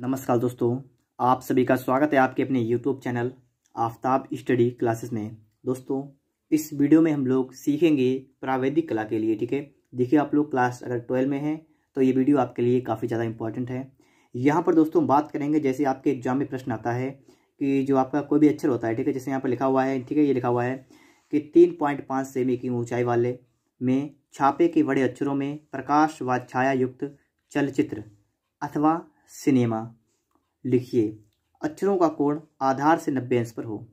नमस्कार दोस्तों आप सभी का स्वागत है आपके अपने YouTube channel Aftab study classes में दोस्तों इस वीडियो में हम लोग सीखेंगे प्रावैधिक कला के लिए ठीक है देखिए आप लोग क्लास अगर ट्वेल्व में हैं तो ये वीडियो आपके लिए काफ़ी ज़्यादा इंपॉर्टेंट है यहाँ पर दोस्तों बात करेंगे जैसे आपके एग्जाम में प्रश्न आता है कि जो आपका कोई भी अक्षर होता है ठीक है जैसे यहाँ पर लिखा हुआ है ठीक है ये लिखा हुआ है कि तीन पॉइंट पाँच सेमी की ऊंचाई वाले में छापे के बड़े अक्षरों में प्रकाश व छाया युक्त चलचित्र अथवा सिनेमा लिखिए अक्षरों का कोण आधार से नब्बे अंश पर हो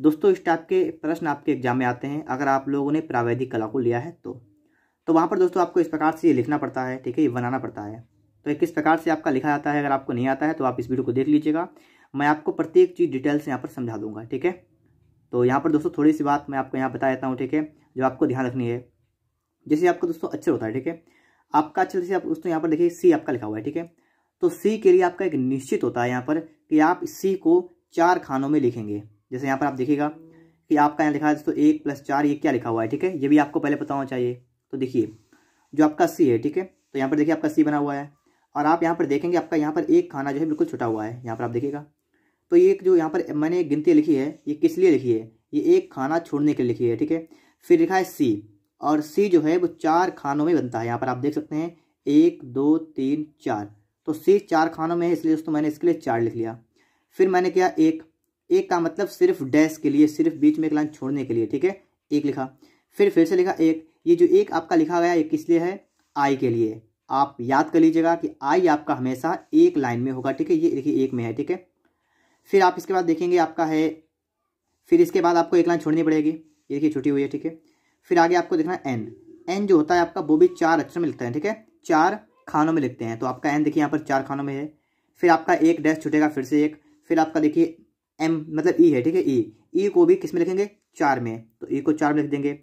दोस्तों इस टाइप के प्रश्न आपके एग्जाम में आते हैं अगर आप लोगों ने प्रावैधिक कला को लिया है तो तो वहाँ पर दोस्तों आपको इस प्रकार से ये लिखना पड़ता है ठीक है ये बनाना पड़ता है तो किस प्रकार से आपका लिखा जाता है अगर आपको नहीं आता है तो आप इस वीडियो को देख लीजिएगा मैं आपको प्रत्येक चीज़ डिटेल से यहाँ पर समझा दूंगा ठीक है तो यहाँ पर दोस्तों थोड़ी सी बात मैं आपको यहाँ बता देता हूँ ठीक है जो आपको ध्यान रखनी है जैसे आपको दोस्तों अच्छर होता है ठीक है आपका अक्षर जैसे आप दोस्तों यहाँ पर देखिए सी आपका लिखा हुआ है ठीक है तो सी के लिए आपका एक निश्चित होता है यहाँ पर कि आप सी को चार खानों में लिखेंगे जैसे यहाँ पर आप देखिएगा कि आपका यहाँ लिखा है तो एक प्लस चार ये क्या लिखा हुआ है ठीक है ये भी आपको पहले पता होना चाहिए तो देखिए जो आपका सी है ठीक है तो यहाँ पर देखिए आपका सी बना हुआ है और आप यहाँ पर देखेंगे आपका यहाँ पर एक खाना जो है बिल्कुल छुटा हुआ है यहाँ पर आप देखिएगा तो ये जो यहाँ पर मैंने एक गिनती लिखी है ये किस लिए लिखी है ये एक खाना छोड़ने के लिए लिखी है ठीक है फिर लिखा है सी और सी जो है वो चार खानों में बनता है यहाँ पर आप देख सकते हैं एक दो तीन चार तो सी चार खानों में है इसलिए दोस्तों मैंने इसके लिए चार लिख लिया फिर मैंने किया एक एक का मतलब सिर्फ डैश के लिए सिर्फ बीच में एक लाइन छोड़ने के लिए ठीक है एक लिखा फिर फिर से लिखा एक ये जो एक आपका लिखा गया ये किस लिए है आई के लिए आप याद कर लीजिएगा कि आई आपका हमेशा एक लाइन में होगा ठीक है ये देखिए एक में है ठीक है फिर आप इसके बाद देखेंगे आपका है फिर इसके बाद आपको एक लाइन छोड़नी पड़ेगी ये देखिए छुट्टी हुई है ठीक है फिर आगे आपको देखना एन एन जो होता है आपका वो भी चार अक्षर में लिखता है ठीक है चार खानों में लिखते हैं तो आपका एन देखिए यहाँ पर चार खानों में है फिर आपका एक डैश छुटेगा फिर से एक फिर आपका देखिए एम मतलब ई e है ठीक है ई e। ई e को भी किस में लिखेंगे चार में तो ई को चार में लिख देंगे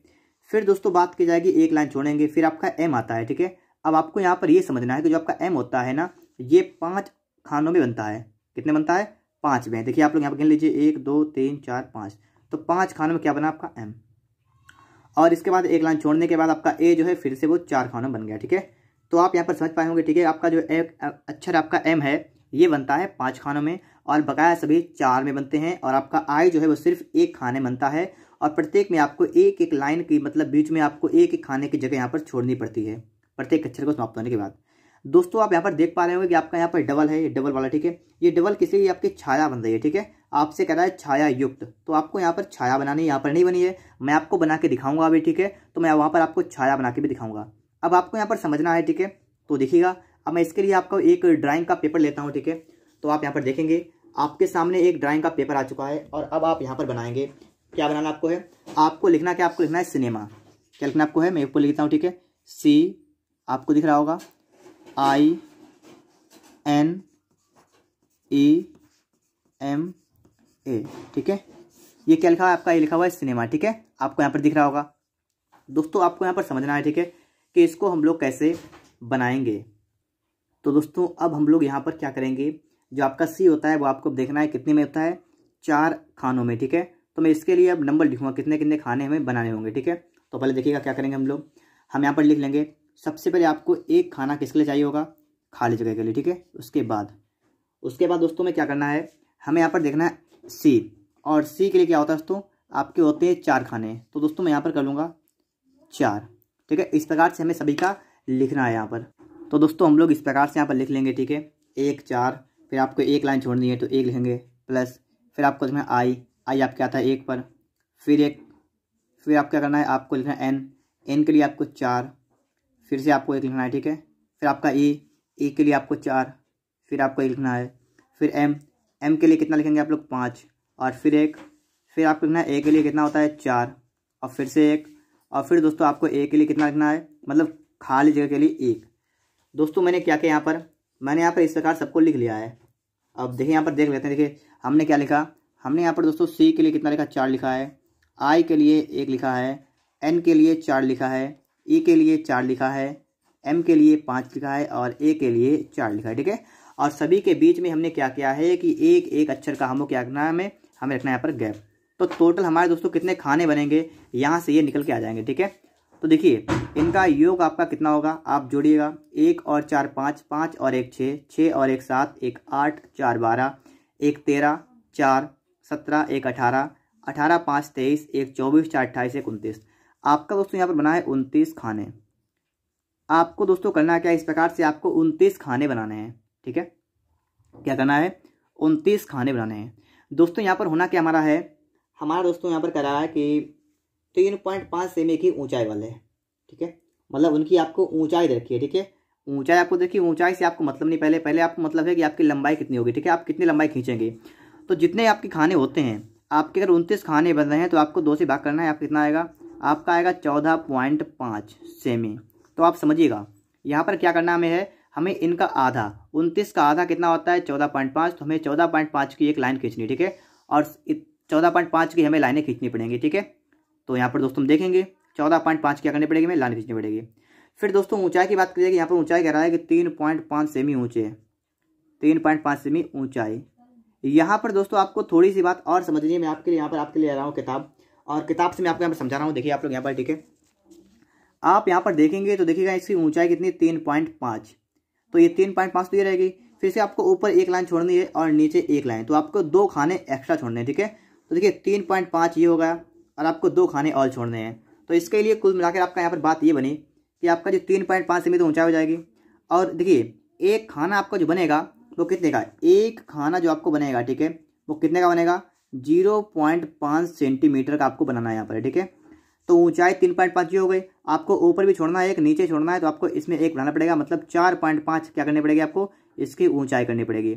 फिर दोस्तों बात की जाएगी एक लाइन छोड़ेंगे फिर आपका एम आता है ठीक है अब आपको यहाँ पर ये समझना है कि जो आपका एम होता है ना ये पाँच खानों में बनता है कितने बनता है पाँच में देखिए आप लोग यहाँ पर गिन लीजिए एक दो तीन चार पाँच तो पाँच खानों में क्या बना आपका एम और इसके बाद एक लाइन छोड़ने के बाद आपका ए जो है फिर से वो चार खानों बन गया ठीक है तो आप यहाँ पर समझ पाए होंगे ठीक है आपका जो एक अक्षर आपका एम है ये बनता है पाँच खानों में और बकाया सभी चार में बनते हैं और आपका आई जो है वो सिर्फ एक खाने बनता है और प्रत्येक में आपको एक एक लाइन की मतलब बीच में आपको एक एक खाने की जगह यहाँ पर छोड़नी पड़ती है प्रत्येक अक्षर को समाप्त होने के बाद दोस्तों आप यहाँ पर देख पा रहे होंगे कि आपका यहाँ पर डबल है ये डबल वाला ठीक है ये डबल किसी लिए आपकी छाया बन रही है ठीक है आपसे कह रहा है छाया युक्त तो आपको यहाँ पर छाया बनानी यहाँ पर नहीं बनी है मैं आपको बना के दिखाऊंगा अभी ठीक है तो मैं वहाँ पर आपको छाया बना के भी दिखाऊंगा अब आपको यहाँ पर समझना है ठीक है तो देखिएगा अब मैं इसके लिए आपको एक ड्राइंग का पेपर लेता हूँ ठीक है तो आप यहाँ पर देखेंगे आपके सामने एक ड्राइंग का पेपर आ चुका है और अब आप यहाँ पर बनाएंगे क्या बनाना आपको है आपको लिखना क्या आपको लिखना है सिनेमा क्या लिखना आपको है मैं ऊपर लिखता हूँ ठीक है सी आपको दिख रहा होगा I N E M A ठीक है ये क्या लिखा हुआ है आपका ये लिखा हुआ है सिनेमा ठीक है आपको यहाँ पर दिख रहा होगा दोस्तों आपको यहाँ पर समझना है ठीक है कि इसको हम लोग कैसे बनाएंगे तो दोस्तों अब हम लोग यहाँ पर क्या करेंगे जो आपका सी होता है वो आपको देखना है कितने में होता है चार खानों में ठीक है तो मैं इसके लिए अब नंबर लिखूँगा कितने कितने खाने हमें बनाने होंगे ठीक है तो पहले देखिएगा क्या करेंगे हम लोग हम यहाँ पर लिख लेंगे सबसे पहले आपको एक खाना किसके लिए चाहिए होगा खाली जगह के लिए ठीक है उसके बाद उसके बाद दोस्तों में क्या करना है हमें यहाँ पर देखना है सी और सी के लिए क्या होता है दोस्तों आपके होते हैं चार खाने तो दोस्तों मैं यहाँ पर कर लूँगा चार ठीक है इस प्रकार से हमें सभी का लिखना है यहाँ पर तो दोस्तों हम लोग इस प्रकार से यहाँ पर लिख लेंगे ठीक है एक चार फिर आपको एक लाइन छोड़नी है तो एक लिखेंगे प्लस फिर आपको लिखना है आई आई आपके आता है एक पर फिर एक फिर आप क्या करना है आपको लिखना है एन एन के लिए आपको चार फिर से आपको एक लिखना है ठीक है फिर आपका ई e, ई e के लिए आपको चार फिर आपको एक लिखना है फिर एम एम के लिए कितना लिखेंगे आप लोग पाँच और फिर एक फिर आपको लिखना है ए के लिए कितना होता है चार और फिर से एक और फिर दोस्तों आपको ए के लिए कितना लिखना है मतलब खाली जगह के लिए एक दोस्तों मैंने क्या किया यहाँ पर मैंने यहाँ पर इस प्रकार सबको लिख लिया है अब देखिए यहाँ पर देख लेते हैं देखिए हमने क्या लिखा हमने यहाँ पर दोस्तों सी के लिए कितना लिखा चार लिखा है आई के लिए एक लिखा है एन के लिए चार लिखा है ई e के लिए चार लिखा है एम के लिए पाँच लिखा है और ए के लिए चार लिखा है ठीक है और सभी के बीच में हमने क्या किया है कि एक एक अक्षर का हमको क्या करना है हमें हमें रखना है यहाँ पर गैप तो टोटल हमारे दोस्तों कितने खाने बनेंगे यहाँ से ये निकल के आ जाएंगे ठीक है तो देखिए इनका योग आपका कितना होगा आप जोड़िएगा एक और चार पाँच पाँच और एक छः छः और एक सात एक आठ चार बारह एक तेरह चार सत्रह एक अठारह अठारह पाँच तेईस एक चौबीस चार अट्ठाईस एक उनतीस आपका दोस्तों यहाँ पर बना है उनतीस खाने आपको दोस्तों करना क्या इस प्रकार से आपको उनतीस खाने बनाने हैं ठीक है क्या करना है उनतीस खाने बनाने हैं दोस्तों यहाँ पर होना क्या हमारा है हमारा दोस्तों यहाँ पर रहा है कि तीन पॉइंट पाँच सेमी की ऊंचाई वाले हैं ठीक है मतलब उनकी आपको ऊंचाई रखी है ठीक है ऊंचाई आपको देखिए ऊंचाई से आपको मतलब नहीं पहले पहले आपको मतलब है कि आपकी लंबाई कितनी होगी ठीक है आप कितनी लंबाई खींचेंगे तो जितने आपके खाने होते हैं आपके अगर उनतीस खाने बन रहे हैं तो आपको दो से भाग करना है आपका कितना आएगा आपका आएगा चौदह पॉइंट पाँच सेमी तो आप समझिएगा यहाँ पर क्या करना हमें है हमें इनका आधा उनतीस का आधा कितना होता है चौदह पॉइंट पाँच तो हमें चौदह पॉइंट पाँच की एक लाइन खींचनी ठीक है और चौदह पॉइंट पाँच की हमें लाइनें खींचनी पड़ेंगी ठीक है तो यहाँ पर दोस्तों हम देखेंगे चौदह पॉइंट पाँच क्या करनी पड़ेगी हमें लाइन खींचनी पड़ेगी फिर दोस्तों ऊंचाई की बात करिए यहाँ पर ऊंचाई कह रहा है कि तीन पॉइंट पाँच सेमी ऊँचे तीन पॉइंट पाँच सेमी ऊंचाई यहाँ पर दोस्तों आपको थोड़ी सी बात और समझ मैं आपके लिए यहाँ पर आपके लिए आ रहा हूँ किताब और किताब से मैं आपको यहाँ पर समझा रहा हूँ देखिए आप लोग यहाँ पर ठीक है आप यहाँ पर देखेंगे तो देखिएगा इसकी ऊंचाई कितनी तीन पॉइंट पाँच तो ये तीन पॉइंट पाँच तो ये रहेगी फिर से आपको ऊपर एक लाइन छोड़नी है और नीचे एक लाइन तो आपको दो खाने एक्स्ट्रा छोड़ने हैं ठीक है तो देखिए तीन पॉइंट पाँच ये हो गया और आपको दो खाने और छोड़ने हैं तो इसके लिए कुल मिलाकर आपका यहाँ पर बात ये बनी कि आपका जो तीन पॉइंट पाँच सेमी तो ऊँचा हो जाएगी और देखिए एक खाना आपका जो बनेगा वो कितने का एक खाना जो आपको बनेगा ठीक है वो कितने का बनेगा जीरो पॉइंट पाँच सेंटीमीटर का आपको बनाना है यहाँ पर ठीक है तो ऊंचाई तीन पॉइंट पाँच हो गई आपको ऊपर भी छोड़ना है एक नीचे छोड़ना है तो आपको इसमें एक बनाना पड़ेगा मतलब चार पॉइंट पाँच क्या करनी पड़ेगी आपको इसकी ऊंचाई करनी पड़ेगी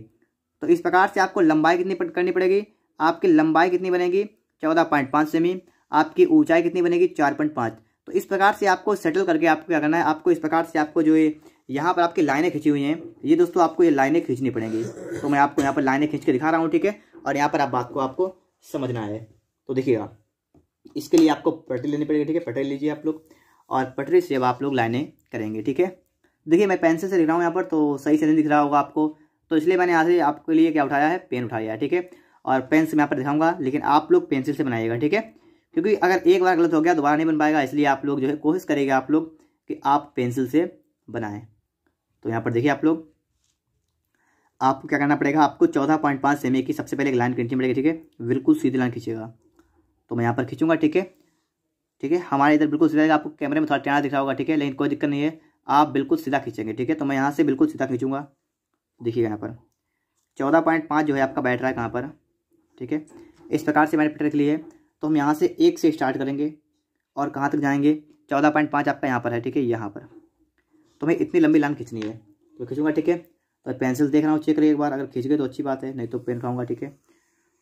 तो इस प्रकार से आपको लंबाई कितनी करनी पड़ेगी आपकी लंबाई कितनी बनेगी चौदह पॉइंट पाँच सेमी आपकी ऊंचाई कितनी बनेगी चार पॉइंट पाँच तो इस प्रकार से आपको सेटल करके आपको क्या करना है आपको इस प्रकार से आपको जो ये यहाँ पर आपकी लाइनें खींची हुई हैं ये दोस्तों आपको ये लाइनें खींचनी पड़ेंगी तो मैं आपको यहाँ पर लाइनें खींच के दिखा रहा हूँ ठीक है और यहाँ पर आप बात को आपको समझना है तो देखिएगा इसके लिए आपको पटरी लेनी पड़ेगी ठीक है पटरी लीजिए आप लोग और पटरी से अब आप लोग लाइनें करेंगे ठीक है देखिए मैं पेंसिल से लिख रहा हूँ यहाँ पर तो सही से नहीं दिख रहा होगा आपको तो इसलिए मैंने यहाँ से आपके लिए क्या उठाया है पेन उठाया है ठीक है और पेन से मैं यहाँ पर दिखाऊंगा लेकिन आप लोग पेंसिल से बनाइएगा ठीक है क्योंकि अगर एक बार गलत हो गया दोबारा नहीं बन पाएगा इसलिए आप लोग जो है कोशिश करेंगे आप लोग कि आप पेंसिल से बनाएं तो यहाँ पर देखिए आप लोग आपको क्या करना पड़ेगा आपको चौदह पॉइंट पाँच सेमी की सबसे पहले एक लाइन खींचनी पड़ेगी ठीक है बिल्कुल सीधी लाइन खींचेगा तो मैं यहाँ पर खींचूंगा ठीक है ठीक है हमारे इधर बिल्कुल सीधा आपको कैमरे में थोड़ा टेढ़ा दिख रहा होगा ठीक है लेकिन कोई दिक्कत नहीं है आप बिल्कुल सीधा खींचेंगे ठीक है तो मैं यहाँ से बिल्कुल सीधा खींचूंगा देखिएगा यहाँ पर चौदह पॉइंट पाँच जो है आपका बैठ रहा है कहाँ पर ठीक है इस प्रकार से मैंने पिट रख ली है तो हम यहाँ से एक से स्टार्ट करेंगे और कहाँ तक जाएंगे चौदह पॉइंट पाँच आपका यहाँ पर है ठीक है यहाँ पर तो हमें इतनी लंबी लाइन खींचनी है तो खींचूँगा ठीक है तो पेंसिल देख रहा हूँ चेक करिए एक बार अगर खींच गए तो अच्छी बात है नहीं तो पेन खाऊँगा ठीक है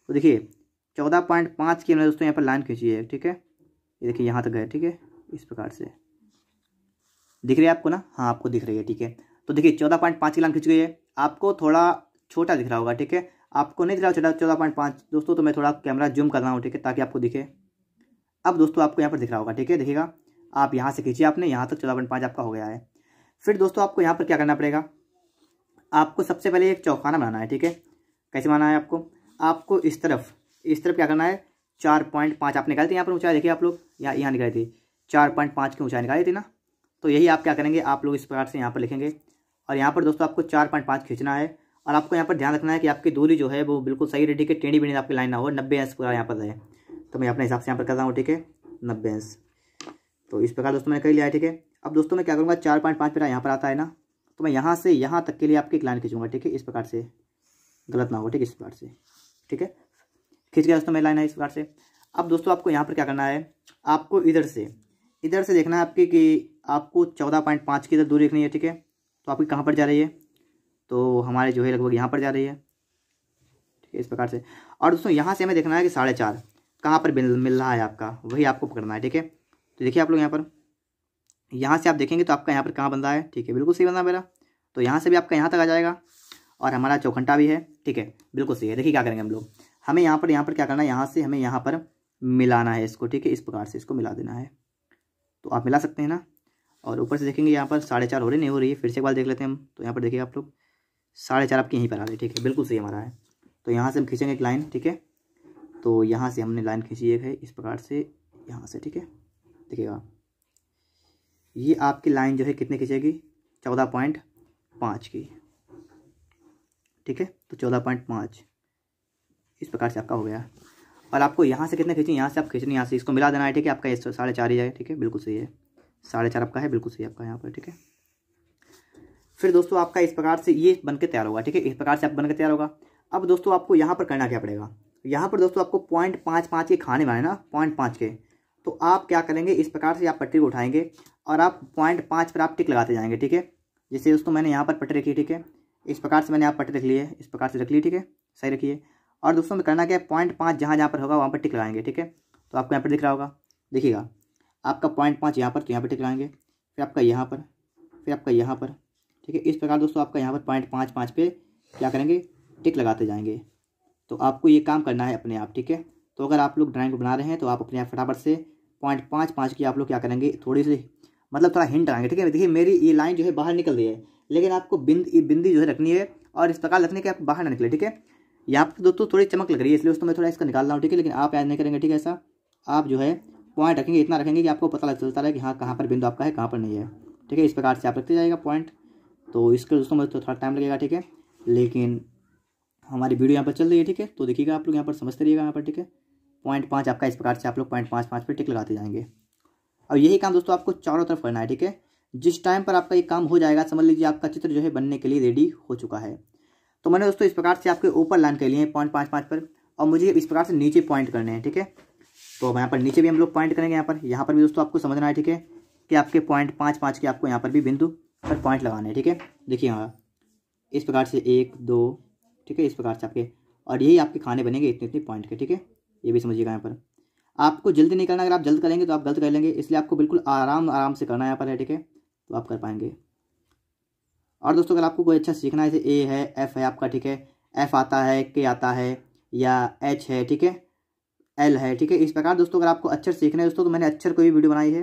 तो देखिए चौदह पॉइंट पाँच की मैंने दोस्तों यहाँ पर लाइन खींची है ठीक है ये देखिए यहाँ तक गए ठीक है इस प्रकार से दिख रही है आपको ना हाँ आपको दिख रही है ठीक है तो देखिए चौदह पॉइंट पाँच की लाइन खींच गई है आपको थोड़ा छोटा दिख रहा होगा ठीक है आपको नहीं दिख रहा चौदह चौदह पॉइंट पाँच दोस्तों तो मैं थोड़ा कैमरा जूम कर रहा हूँ ठीक है ताकि आपको दिखे अब दोस्तों आपको यहाँ पर दिख रहा होगा ठीक है देखिएगा आप यहाँ से खींचिए आपने यहाँ तक चौदह पॉइंट पाँच आपका हो गया है फिर दोस्तों आपको यहाँ पर क्या करना पड़ेगा आपको सबसे पहले एक चौखाना बनाना है ठीक है कैसे बनाना है आपको आपको इस तरफ इस तरफ क्या करना है चार पॉइंट पाँच आप निकालते हैं यहाँ पर ऊँचाई देखिए आप लोग यहाँ यहाँ निकाली थी चार पॉइंट पाँच की ऊँचाई निकाली थी ना तो यही आप क्या करेंगे आप लोग इस प्रकार से यहाँ पर लिखेंगे और यहाँ पर दोस्तों आपको चार पॉइंट पाँच खींचना है और आपको यहाँ पर ध्यान रखना है कि आपकी दूरी जो है वो बिल्कुल सही रहे ठीक है टेढ़ी बेढ़ी आपकी लाइन ना हो नब्बे एस पूरा यहाँ पर रहे तो मैं अपने हिसाब से यहाँ पर कर रहा हूँ ठीक है नब्बे एस तो इस प्रकार दोस्तों मैंने कर लिया है ठीक है अब दोस्तों मैं क्या करूँगा चार पॉइंट पाँच मेरा यहाँ पर आता है ना तो मैं यहाँ से यहाँ तक के लिए आपकी एक लाइन खींचूँगा ठीक है इस प्रकार से गलत ना हो ठीक है इस प्रकार से ठीक है खींच गया दोस्तों मेरी लाइन है इस प्रकार से अब दोस्तों आपको यहाँ पर क्या करना है आपको इधर से इधर से देखना है आपकी कि आपको चौदह पॉइंट पाँच की इधर दूरी रखनी है ठीक है तो आपकी कहाँ पर जा रही है तो हमारे जो है लगभग यहाँ पर जा रही है ठीक है इस प्रकार से और दोस्तों यहाँ से हमें देखना है कि साढ़े चार कहाँ पर मिल रहा है आपका वही आपको पकड़ना है ठीक है तो देखिए आप लोग यहाँ पर यहाँ से आप देखेंगे तो आपका यहाँ पर कहाँ बन रहा है ठीक है बिल्कुल सही बन रहा है मेरा तो यहाँ से भी आपका यहाँ तक आ जाएगा और हमारा चौखंटा भी है ठीक है बिल्कुल सही है देखिए क्या करेंगे हम लोग हमें यहाँ पर यहाँ पर क्या करना है यहाँ से हमें यहाँ पर मिलाना है इसको ठीक है इस प्रकार से इसको मिला देना है तो आप मिला सकते हैं ना और ऊपर से देखेंगे यहाँ पर साढ़े चार हो रही नहीं हो रही है फिर से एक बार देख लेते हैं हम तो यहाँ पर देखिए आप लोग साढ़े चार आपके यहीं पर आ गए ठीक है बिल्कुल सही हमारा है तो यहाँ से हम खींचेंगे एक लाइन ठीक है तो यहाँ से हमने लाइन खींची एक है इस प्रकार से यहाँ से ठीक है देखिएगा ये आपकी लाइन जो है कितने खींचेगी चौदह पॉइंट पाँच की ठीक है तो चौदह पॉइंट पाँच इस प्रकार से आपका हो गया और आपको यहाँ से कितने खींचें यहाँ से आप खींचनी यहाँ से इसको मिला देना है ठीक है आपका साढ़े चार ही जाए ठीक है बिल्कुल सही है साढ़े चार आपका है बिल्कुल सही आपका यहाँ पर ठीक है फिर दोस्तों आपका इस प्रकार से ये बनकर तैयार होगा ठीक है इस प्रकार से आप बनकर तैयार होगा अब दोस्तों आपको यहाँ पर करना क्या पड़ेगा यहाँ पर दोस्तों आपको पॉइंट पाँच पाँच के खाने बनाए ना पॉइंट पाँच के तो आप क्या करेंगे इस प्रकार से आप पटरी को उठाएंगे और आप पॉइंट पाँच पर आप टिक लगाते जाएंगे ठीक है जैसे दोस्तों मैंने यहाँ पर पटरी रखी ठीक है इस प्रकार से मैंने आप पटरी रख ली है इस प्रकार से रख ली ठीक है सही रखिए और दोस्तों में करना क्या है पॉइंट पाँच जहाँ जहाँ पर होगा वहाँ पर टिक लगाएंगे ठीक है तो आपको यहाँ पर दिख रहा होगा देखिएगा आपका पॉइंट पाँच यहाँ पर तो यहाँ पर टिक लगाएंगे फिर आपका यहाँ पर फिर आपका यहाँ पर ठीक है इस प्रकार दोस्तों आपका यहाँ पर पॉइंट पाँच पाँच पे क्या करेंगे टिक लगाते जाएंगे तो आपको ये काम करना है अपने आप ठीक है तो अगर आप लोग ड्राइंग बना रहे हैं तो आप अपने आप फटाफट से पॉइंट पाँच पाँच की आप लोग क्या करेंगे थोड़ी सी मतलब थोड़ा हिंट आएंगे ठीक है देखिए मेरी ये लाइन जो है बाहर निकल रही है लेकिन आपको बिंद बिंदी जो है रखनी है और इस प्रकार रखने के आप बाहर ना निकले ठीक है यहाँ पर दोस्तों थोड़ी चमक लग रही है इसलिए दोस्तों मैं थोड़ा इसका निकाल रहा हूँ ठीक है लेकिन आप याद नहीं करेंगे ठीक है ऐसा आप जो है पॉइंट रखेंगे इतना रखेंगे कि आपको पता चलता रहे कि हाँ कहाँ पर बिंदु आपका है कहाँ पर नहीं है ठीक है इस प्रकार से आप रखते जाएगा पॉइंट तो इसके दोस्तों में तो थोड़ा टाइम लगेगा ठीक है लेकिन हमारी वीडियो यहाँ पर चल रही है ठीक है तो देखिएगा आप लोग यहाँ पर समझते रहिएगा यहाँ पर ठीक है पॉइंट पाँच आपका इस प्रकार से आप लोग पॉइंट पाँच पाँच पर टिक लगाते जाएंगे और यही काम दोस्तों आपको चारों तरफ करना है ठीक है जिस टाइम पर आपका ये काम हो जाएगा समझ लीजिए आपका चित्र जो है बनने के लिए रेडी हो चुका है तो मैंने दोस्तों इस प्रकार से आपके ऊपर लाइन कर लिए हैं पॉइंट पाँच पाँच पर और मुझे इस प्रकार से नीचे पॉइंट करने हैं ठीक है तो अब यहाँ पर नीचे भी हम लोग पॉइंट करेंगे यहाँ पर यहाँ पर भी दोस्तों आपको समझना है ठीक है कि आपके पॉइंट पाँच पाँच के आपको यहाँ पर भी बिंदु पर पॉइंट लगाने हैं ठीक है देखिए यहाँ इस प्रकार से एक दो ठीक है इस प्रकार से आपके और यही आपके खाने बनेंगे इतने इतने पॉइंट के ठीक है ये भी समझिएगा यहाँ पर आपको जल्दी नहीं करना अगर आप जल्द करेंगे तो आप गलत कर लेंगे इसलिए आपको बिल्कुल आराम आराम से करना यहाँ पर है ठीक है तो आप कर पाएंगे और दोस्तों अगर आपको कोई अच्छा सीखना है जैसे ए है एफ है आपका ठीक है एफ आता है के आता है या एच है ठीक है एल है ठीक है इस प्रकार दोस्तों अगर आपको अच्छर सीखना है दोस्तों तो मैंने अच्छर कोई भी वीडियो बनाई है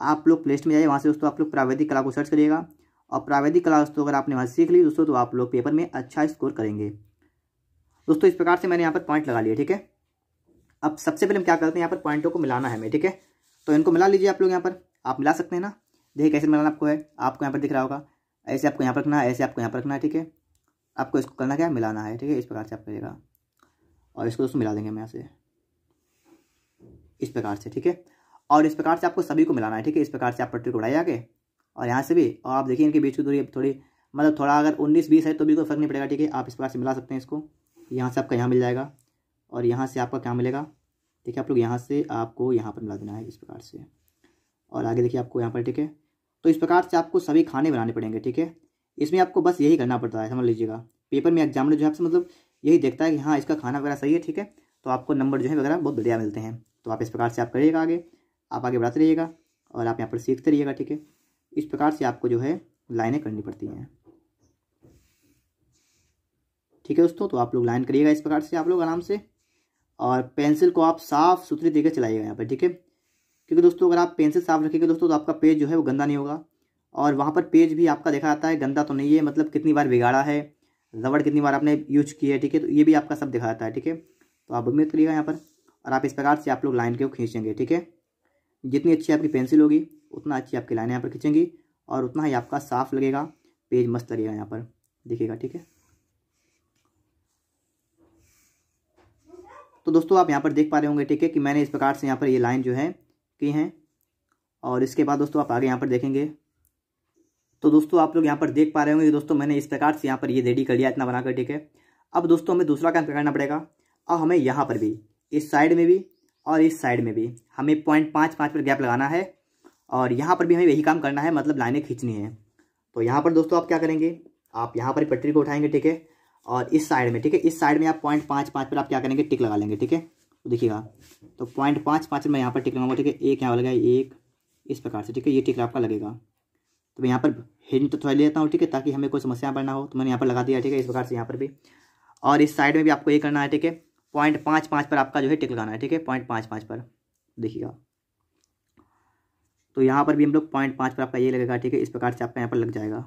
आप लोग प्लेस्ट में जाइए वहाँ से दोस्तों आप लोग प्रावैधिक कला को सर्च करिएगा और प्रावैधिक कला दोस्तों अगर आपने वहाँ सीख ली दोस्तों तो आप लोग पेपर में अच्छा स्कोर करेंगे दोस्तों इस प्रकार से मैंने यहाँ पर पॉइंट लगा लिए ठीक है अब सबसे पहले हम क्या करते हैं यहाँ पर पॉइंटों को मिलाना है हमें ठीक है तो इनको मिला लीजिए आप लोग यहाँ पर आप मिला सकते हैं ना देखिए कैसे मिलाना आपको है आपको यहाँ पर दिख रहा होगा ऐसे आपको यहाँ पर रखना है ऐसे आपको यहाँ पर रखना है ठीक है आपको इसको करना क्या मिलाना है ठीक है इस प्रकार से आप करिएगा और इसको दोस्तों मिला देंगे हम यहाँ से इस प्रकार से ठीक है और इस प्रकार से आपको सभी को मिलाना है ठीक है इस प्रकार से आप पट्टी को बढ़ाए आगे और यहाँ से भी और आप देखिए इनके बीच की दूरी थोड़ी मतलब थोड़ा अगर उन्नीस बीस है तो भी कोई फर्क नहीं पड़ेगा ठीक है आप इस प्रकार से मिला सकते हैं इसको यहाँ से आपका यहाँ मिल जाएगा और यहाँ से आपका क्या मिलेगा ठीक है आप लोग यहाँ से आपको यहाँ पर मिला देना है इस प्रकार से और आगे देखिए आपको यहाँ पर ठीक है तो इस प्रकार से आपको सभी खाने बनाने पड़ेंगे ठीक है इसमें आपको बस यही करना पड़ता है समझ लीजिएगा पेपर में एग्जामिनर जो है आपसे मतलब यही देखता है कि हाँ इसका खाना वगैरह सही है ठीक है तो आपको नंबर जो है वगैरह बहुत बढ़िया मिलते हैं तो आप इस प्रकार से आप करिएगा आगे आप आगे बढ़ाते रहिएगा और आप यहाँ पर सीखते रहिएगा ठीक है इस प्रकार से आपको जो है लाइनें करनी पड़ती हैं ठीक है दोस्तों तो आप लोग लाइन करिएगा इस प्रकार से आप लोग आराम से और पेंसिल को आप साफ़ सुथरी तरीके चलाइएगा यहाँ पर ठीक है क्योंकि दोस्तों अगर आप पेंसिल साफ रखेंगे दोस्तों तो आपका पेज जो है वो गंदा नहीं होगा और वहाँ पर पेज भी आपका देखा जाता है गंदा तो नहीं है मतलब कितनी बार बिगाड़ा है रबड़ कितनी बार आपने यूज की है ठीक है तो ये भी आपका सब दिखा जाता है ठीक है तो आप उम्मीद करिएगा यहाँ पर और आप इस प्रकार से आप लोग लाइन के खींचेंगे ठीक है जितनी अच्छी आपकी पेंसिल होगी उतना अच्छी आपकी लाइन यहाँ पर खींचेंगी और उतना ही आपका साफ लगेगा पेज मस्त लगेगा यहाँ पर देखिएगा ठीक है तो दोस्तों आप यहाँ पर देख पा रहे होंगे ठीक है कि मैंने इस प्रकार से यहाँ पर ये लाइन जो है की हैं और इसके बाद दोस्तों आप आगे यहाँ पर देखेंगे तो दोस्तों आप लोग यहाँ पर देख पा रहे होंगे दोस्तों मैंने इस प्रकार से यहाँ पर ये रेडी कर लिया इतना बनाकर ठीक है अब दोस्तों हमें दूसरा काम करना पड़ेगा अब हमें यहाँ पर भी इस साइड में भी और इस साइड में भी हमें पॉइंट पाँच पाँच पर गैप लगाना है और यहाँ पर भी हमें यही काम करना है मतलब लाइनें खींचनी है तो यहाँ पर दोस्तों आप क्या करेंगे आप यहाँ पर पटरी को उठाएंगे ठीक है और इस साइड में ठीक है इस साइड में आप पॉइंट पाँच पाँच पर आप क्या करेंगे टिक लगा लेंगे ठीक है तो देखिएगा तो पॉइंट पाँच पाँच पर मैं यहाँ पर टिक लगाऊंगा ठीक है एक यहाँ लगाए एक इस प्रकार से ठीक है ये टिक आपका लगेगा तो मैं यहाँ पर हिंट तो थोड़ा ले लेता हूँ ठीक है ताकि हमें कोई समस्या पर ना हो तो मैंने यहाँ पर लगा दिया ठीक है इस प्रकार से यहाँ पर भी और इस साइड में भी आपको ये करना है ठीक है पॉइंट पाँच पाँच पर आपका जो है टिक लगाना है ठीक है पॉइंट पाँच पाँच पर देखिएगा तो यहाँ पर भी हम लोग पॉइंट पाँच पर आपका ये लगेगा ठीक है इस प्रकार से आपका यहाँ पर लग जाएगा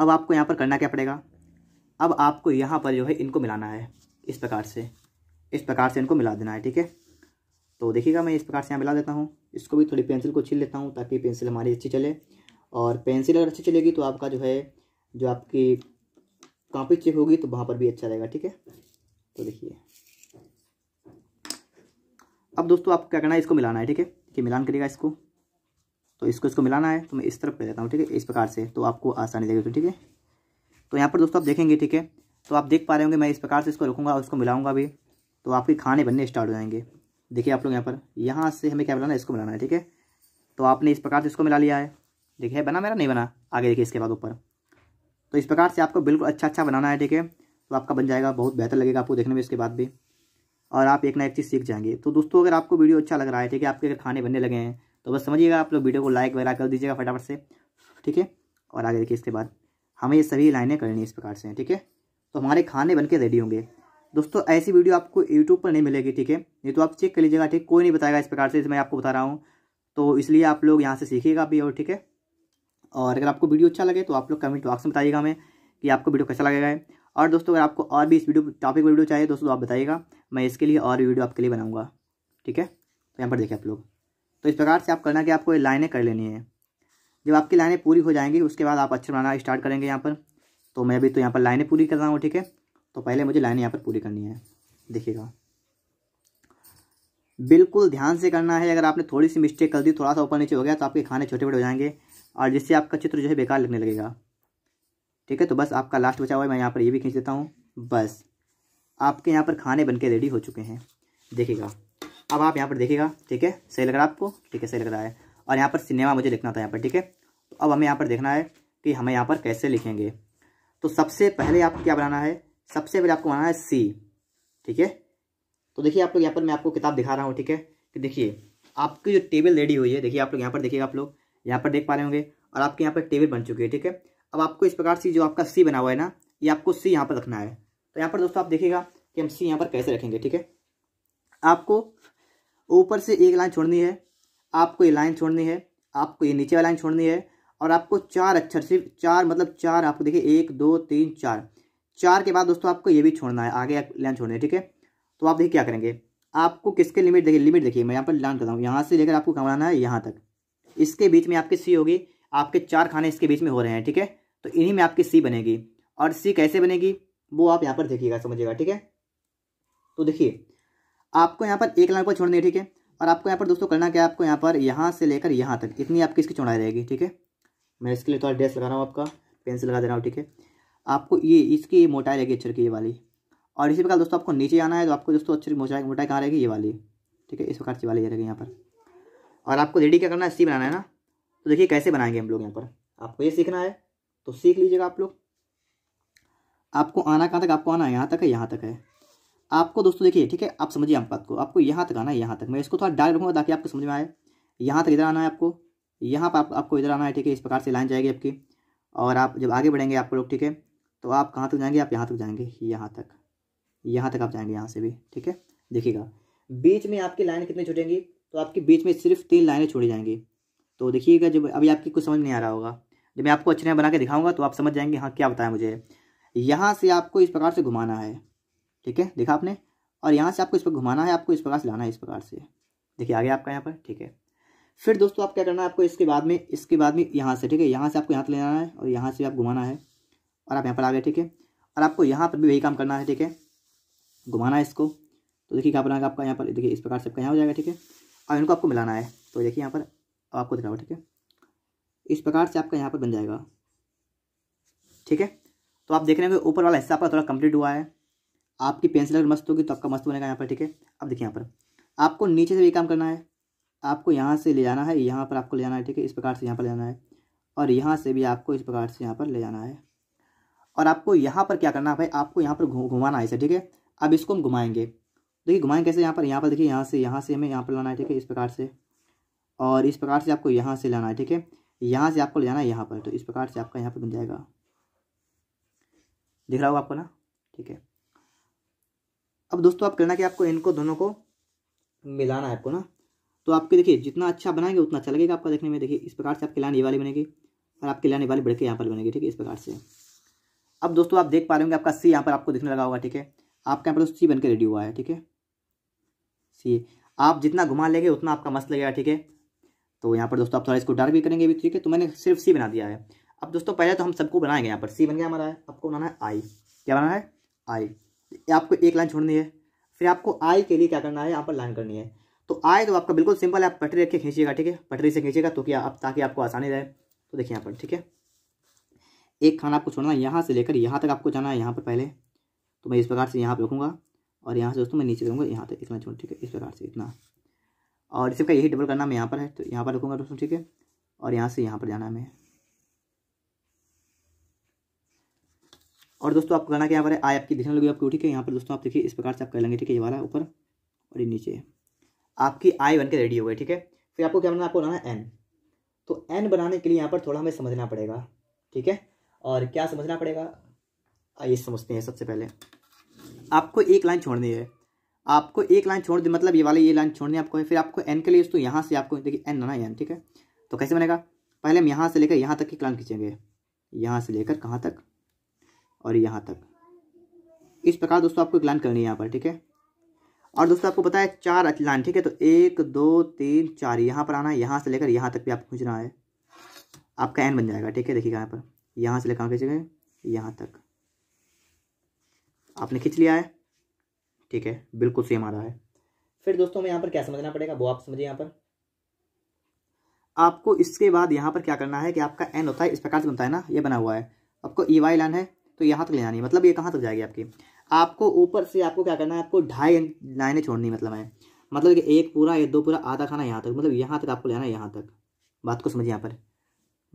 अब आपको यहाँ पर करना क्या पड़ेगा अब आपको यहाँ पर जो है इनको मिलाना है इस प्रकार से इस प्रकार से इनको मिला देना है ठीक है तो देखिएगा मैं इस प्रकार से यहाँ मिला देता हूँ इसको भी थोड़ी पेंसिल को छील लेता हूँ ताकि पेंसिल हमारी अच्छी चले और पेंसिल अगर अच्छी चलेगी तो आपका जो है जो आपकी कॉपी चेक होगी तो वहाँ पर भी अच्छा रहेगा ठीक है तो देखिए अब दोस्तों आपको क्या करना है इसको मिलाना है ठीक है कि मिलान करिएगा इसको तो इसको इसको मिलाना है तो मैं इस तरफ पे देता हूँ ठीक है इस प्रकार से तो आपको आसानी लगेगी ठीक है तो यहाँ पर दोस्तों आप देखेंगे ठीक है तो आप देख पा रहे होंगे मैं इस प्रकार से इसको रखूँगा और इसको मिलाऊंगा भी तो आपके खाने बनने स्टार्ट हो जाएंगे देखिए आप लोग यहाँ पर यहाँ से हमें क्या मिलाना है इसको मिलाना है ठीक है तो आपने इस प्रकार से इसको मिला लिया है देखिए बना मेरा नहीं बना आगे देखिए इसके बाद ऊपर तो इस प्रकार से आपको बिल्कुल अच्छा अच्छा बनाना है ठीक है तो आपका बन जाएगा बहुत बेहतर लगेगा आपको देखने में इसके बाद भी और आप एक ना एक चीज़ सीख जाएंगे तो दोस्तों अगर आपको वीडियो अच्छा लग रहा है ठीक है आपके अगर खाने बनने लगे हैं तो बस समझिएगा आप लोग वीडियो को लाइक वगैरह कर दीजिएगा फटाफट से ठीक है और आगे देखिए इसके बाद हमें ये सभी लाइनें करनी है इस प्रकार से ठीक है तो हमारे खाने बन के रेडी होंगे दोस्तों ऐसी वीडियो आपको यूट्यूब पर नहीं मिलेगी ठीक है ये तो आप चेक कर लीजिएगा ठीक कोई नहीं बताएगा इस प्रकार से मैं आपको बता रहा हूँ तो इसलिए आप लोग यहाँ से सीखिएगा भी और ठीक है और अगर आपको वीडियो अच्छा लगे तो आप लोग कमेंट बॉक्स में बताइएगा हमें कि आपको वीडियो कैसा लगेगा और दोस्तों अगर आपको और भी इस वीडियो टॉपिक पर वीडियो चाहिए दोस्तों तो आप बताइएगा मैं इसके लिए और वीडियो आपके लिए बनाऊँगा ठीक है तो यहाँ पर देखिए आप लोग तो इस प्रकार से आप करना कि आपको लाइनें कर लेनी है जब आपकी लाइनें पूरी हो जाएंगी उसके बाद आप अच्छा बनाना स्टार्ट करेंगे यहाँ पर तो मैं अभी तो यहाँ पर लाइनें पूरी कर रहा हूँ ठीक है तो पहले मुझे लाइनें यहाँ पर पूरी करनी है देखिएगा बिल्कुल ध्यान से करना है अगर आपने थोड़ी सी मिस्टेक कर दी थोड़ा सा ऊपर नीचे हो गया तो आपके खाने छोटे बड़े हो जाएंगे और जिससे आपका चित्र जो है बेकार लगने लगेगा ठीक है तो बस आपका लास्ट बचा हुआ है मैं यहाँ पर ये भी खींच देता हूँ बस आपके यहाँ पर खाने बन रेडी हो चुके हैं देखिएगा अब आप यहाँ पर देखिएगा ठीक है सही लग रहा है आपको ठीक है सही लग रहा है और यहाँ पर सिनेमा मुझे लिखना था यहाँ पर ठीक है तो अब हमें यहाँ पर देखना है कि हमें यहाँ पर कैसे लिखेंगे तो सबसे पहले आपको क्या बनाना है सबसे पहले आपको बनाना है सी ठीक है तो देखिए आप लोग यहाँ पर मैं आपको किताब दिखा रहा हूँ ठीक है कि देखिए आपकी जो टेबल रेडी हुई है देखिए आप लोग यहाँ पर देखिएगा आप लोग यहाँ पर देख पा रहे होंगे और आपके यहाँ पर टेबल बन चुकी है ठीक है अब आपको इस प्रकार से जो आपका सी बना हुआ है ना ये आपको सी यहाँ पर रखना है तो यहाँ पर दोस्तों आप देखिएगा कि हम सी यहाँ पर कैसे रखेंगे ठीक है आपको ऊपर से एक लाइन छोड़नी है आपको ये लाइन छोड़नी है आपको ये नीचे वाली लाइन छोड़नी है और आपको चार अक्षर सिर्फ चार मतलब चार आपको देखिए एक दो तीन चार चार के बाद दोस्तों आपको ये भी छोड़ना है आगे लाइन छोड़नी है ठीक है तो आप देखिए क्या करेंगे आपको किसके लिमिट देखिए लिमिट देखिए मैं यहाँ पर लाइन कर हूँ यहाँ से लेकर आपको कमाना है यहाँ तक इसके बीच में आपकी सी होगी आपके चार खाने इसके बीच में हो रहे हैं ठीक है तो इन्हीं में आपकी सी बनेगी और सी कैसे बनेगी वो आप यहाँ पर देखिएगा समझिएगा ठीक है तो देखिए आपको यहाँ पर एक लाइन पर छोड़नी है ठीक है और आपको यहाँ पर दोस्तों करना क्या आपको यहाँ पर यहाँ से लेकर यहाँ तक इतनी आपकी इसकी चौड़ाई रहेगी ठीक है मैं इसके लिए थोड़ा ड्रेस लगा रहा हूँ आपका पेंसिल लगा दे रहा हूँ ठीक है आपको ये इसकी मोटाई रहेगी अच्छर की ये वाली और इसी प्रकार दोस्तों आपको नीचे आना है तो आपको दोस्तों अच्छी की मोटाई मोटाई कहाँ रहेगी ये वाली ठीक है इस प्रकार की वाली ये रहेगी यहाँ पर और आपको रेडी क्या करना है सी बनाना है ना तो देखिए कैसे बनाएंगे हम लोग यहाँ पर आपको ये सीखना है तो सीख लीजिएगा आप लोग आपको आना कहाँ तक आपको आना यहाँ तक है यहाँ तक है आपको दोस्तों देखिए ठीक है आप समझिए आप बात को आपको यहाँ तक आना है यहाँ तक मैं इसको थोड़ा डाल रखूँगा ताकि आपको समझ में आए यहाँ तक इधर आना है आपको यहाँ पर आप, आपको इधर आना है ठीक है इस प्रकार से लाइन जाएगी आपकी और आप जब आगे बढ़ेंगे आपको लोग ठीक है तो आप कहाँ तक जाएंगे आप यहाँ तक जाएंगे यहाँ तक यहाँ तक आप जाएंगे यहाँ से भी ठीक है देखिएगा बीच में आपकी लाइन कितनी छुटेंगी तो आपके बीच में सिर्फ तीन लाइनें छोड़ी जाएंगी तो देखिएगा जब अभी आपकी कुछ समझ नहीं आ रहा होगा जब मैं आपको अच्छे तरह बना के दिखाऊंगा तो आप समझ जाएंगे हाँ क्या बताया मुझे यहाँ से आपको इस प्रकार से घुमाना है ठीक है देखा आपने और यहाँ से आपको इस पर घुमाना है आपको इस प्रकार से लाना है इस प्रकार से देखिए आ गया आपका यहाँ पर ठीक है फिर दोस्तों आप क्या करना है आपको इसके बाद में इसके बाद में यहाँ से ठीक है यहाँ से आपको यहाँ तक जाना है और यहाँ से आप घुमाना है और आप यहाँ पर आ गए ठीक है और आपको यहाँ पर भी वही काम करना है ठीक है घुमाना है इसको तो देखिए क्या बनाएगा आपका यहाँ पर देखिए इस प्रकार से आपका यहाँ हो जाएगा ठीक है और इनको आपको मिलाना है तो देखिए यहाँ पर आपको दिखाओ ठीक है इस प्रकार से आपका यहाँ पर बन जाएगा ठीक है तो आप देख रहे हैं ऊपर वाला हिस्सा आपका थोड़ा कंप्लीट हुआ है आपकी पेंसिल अगर मस्त होगी तो आपका मस्त बनेगा यहाँ पर ठीक है अब देखिए यहाँ पर आपको नीचे से भी काम करना है आपको यहाँ से ले जाना है यहाँ पर आपको ले जाना है ठीक है इस प्रकार से यहाँ पर ले जाना है और यहाँ से भी आपको इस प्रकार से यहाँ पर ले जाना है और आपको यहाँ पर क्या करना है भाई आपको यहाँ पर घुमाना है इसे ठीक है अब इसको हम घुमाएंगे देखिए घुमाएंगे कैसे यहाँ पर यहाँ पर देखिए यहाँ से यहाँ से हमें यहाँ पर लाना है ठीक है इस प्रकार से और इस प्रकार से आपको यहाँ से लाना है ठीक है यहाँ से आपको ले जाना है यहाँ पर तो इस प्रकार से आपका यहाँ पर बन जाएगा दिख रहा होगा आपको ना ठीक है अब दोस्तों आप करना कि आपको इनको दोनों को मिलाना है आपको ना तो आपके देखिए जितना अच्छा बनाएंगे उतना अच्छा लगेगा आपका देखने में देखिए इस प्रकार से आपकी लाइन ये वाली बनेगी और आपकी लाइन ये वाली बढ़ के यहाँ पर बनेगी ठीक है इस प्रकार से अब दोस्तों आप देख पा रहे होंगे आपका सी यहाँ पर आपको दिखने लगा होगा ठीक है आपके यहाँ पर सी बन के रेडी हुआ है ठीक है सी आप जितना घुमा लेंगे उतना आपका मस्त लगेगा ठीक है तो यहाँ पर दोस्तों आप थोड़ा इसको डार्क भी करेंगे भी ठीक है तो मैंने सिर्फ सी बना दिया है अब दोस्तों पहले तो हम सबको बनाएंगे यहाँ पर सी बन गया हमारा है आपको बनाना है आई क्या बनाना है आई आपको एक लाइन छोड़नी है फिर आपको आई के लिए क्या करना है यहाँ पर लाइन करनी है तो आई तो आपका बिल्कुल सिंपल है आप पटरी रख के ठीक है पटरी से खींचेगा तो कि आप ताकि आपको आसानी रहे तो देखिए यहाँ पर ठीक है एक खाना आपको छोड़ना है यहाँ से लेकर यहाँ तक आपको जाना है यहाँ पर पहले तो मैं इस प्रकार से यहाँ पर रखूँगा और यहाँ से दोस्तों मैं नीचे रखूँगा यहाँ तक इतना छोड़ ठीक है इस प्रकार से इतना और इसका यही डबल करना मैं यहाँ पर है तो यहाँ पर रखूँगा दोस्तों ठीक है और यहाँ से यहाँ पर जाना हमें और दोस्तों आपको करना क्या पर है आई आपकी दिखने लगी आपको ठीक है यहाँ पर दोस्तों आप देखिए इस प्रकार से आप कर लेंगे ठीक है ये वाला ऊपर और ये नीचे आपकी आई बन के रेडी हो गई ठीक है फिर आपको क्या बनाना आपको बनाना है एन तो एन बनाने के लिए यहाँ पर थोड़ा हमें समझना पड़ेगा ठीक है और क्या समझना पड़ेगा आइए समझते हैं सबसे पहले आपको एक लाइन छोड़नी है आपको एक लाइन छोड़ दी मतलब ये वाली ये लाइन छोड़नी आपको है फिर आपको एन के लिए तो यहाँ से आपको देखिए एन ना एन ठीक है तो कैसे बनेगा पहले हम यहाँ से लेकर यहाँ तक की लाइन खींचेंगे यहाँ से लेकर कहाँ तक और यहाँ तक इस प्रकार दोस्तों आपको एक लाइन करनी है यहाँ पर ठीक है और दोस्तों आपको पता है चार लाइन ठीक है तो एक दो तीन चार यहाँ पर आना है यहाँ से लेकर यहाँ तक भी आपको खींचना है आपका एन बन जाएगा ठीक है देखिएगा यहाँ पर यहाँ से लेकर कहाँ खींचेंगे यहाँ तक आपने खींच लिया है ठीक है बिल्कुल सेम आ रहा है फिर दोस्तों हमें यहाँ पर क्या समझना पड़ेगा वो आप समझिए यहाँ पर आपको इसके बाद यहाँ पर क्या करना है कि आपका एन होता है इस प्रकार से बनता है ना ये बना हुआ है आपको ई e, वाई लाइन है तो यहाँ तक ले जानी है मतलब ये कहाँ तक जाएगी आपकी आपको ऊपर से आपको क्या करना है आपको ढाई लाइनें छोड़नी मतलब है मतलब कि एक पूरा या दो पूरा आधा खाना यहाँ तक मतलब यहाँ तक आपको लेना है यहाँ तक बात को समझिए यहाँ पर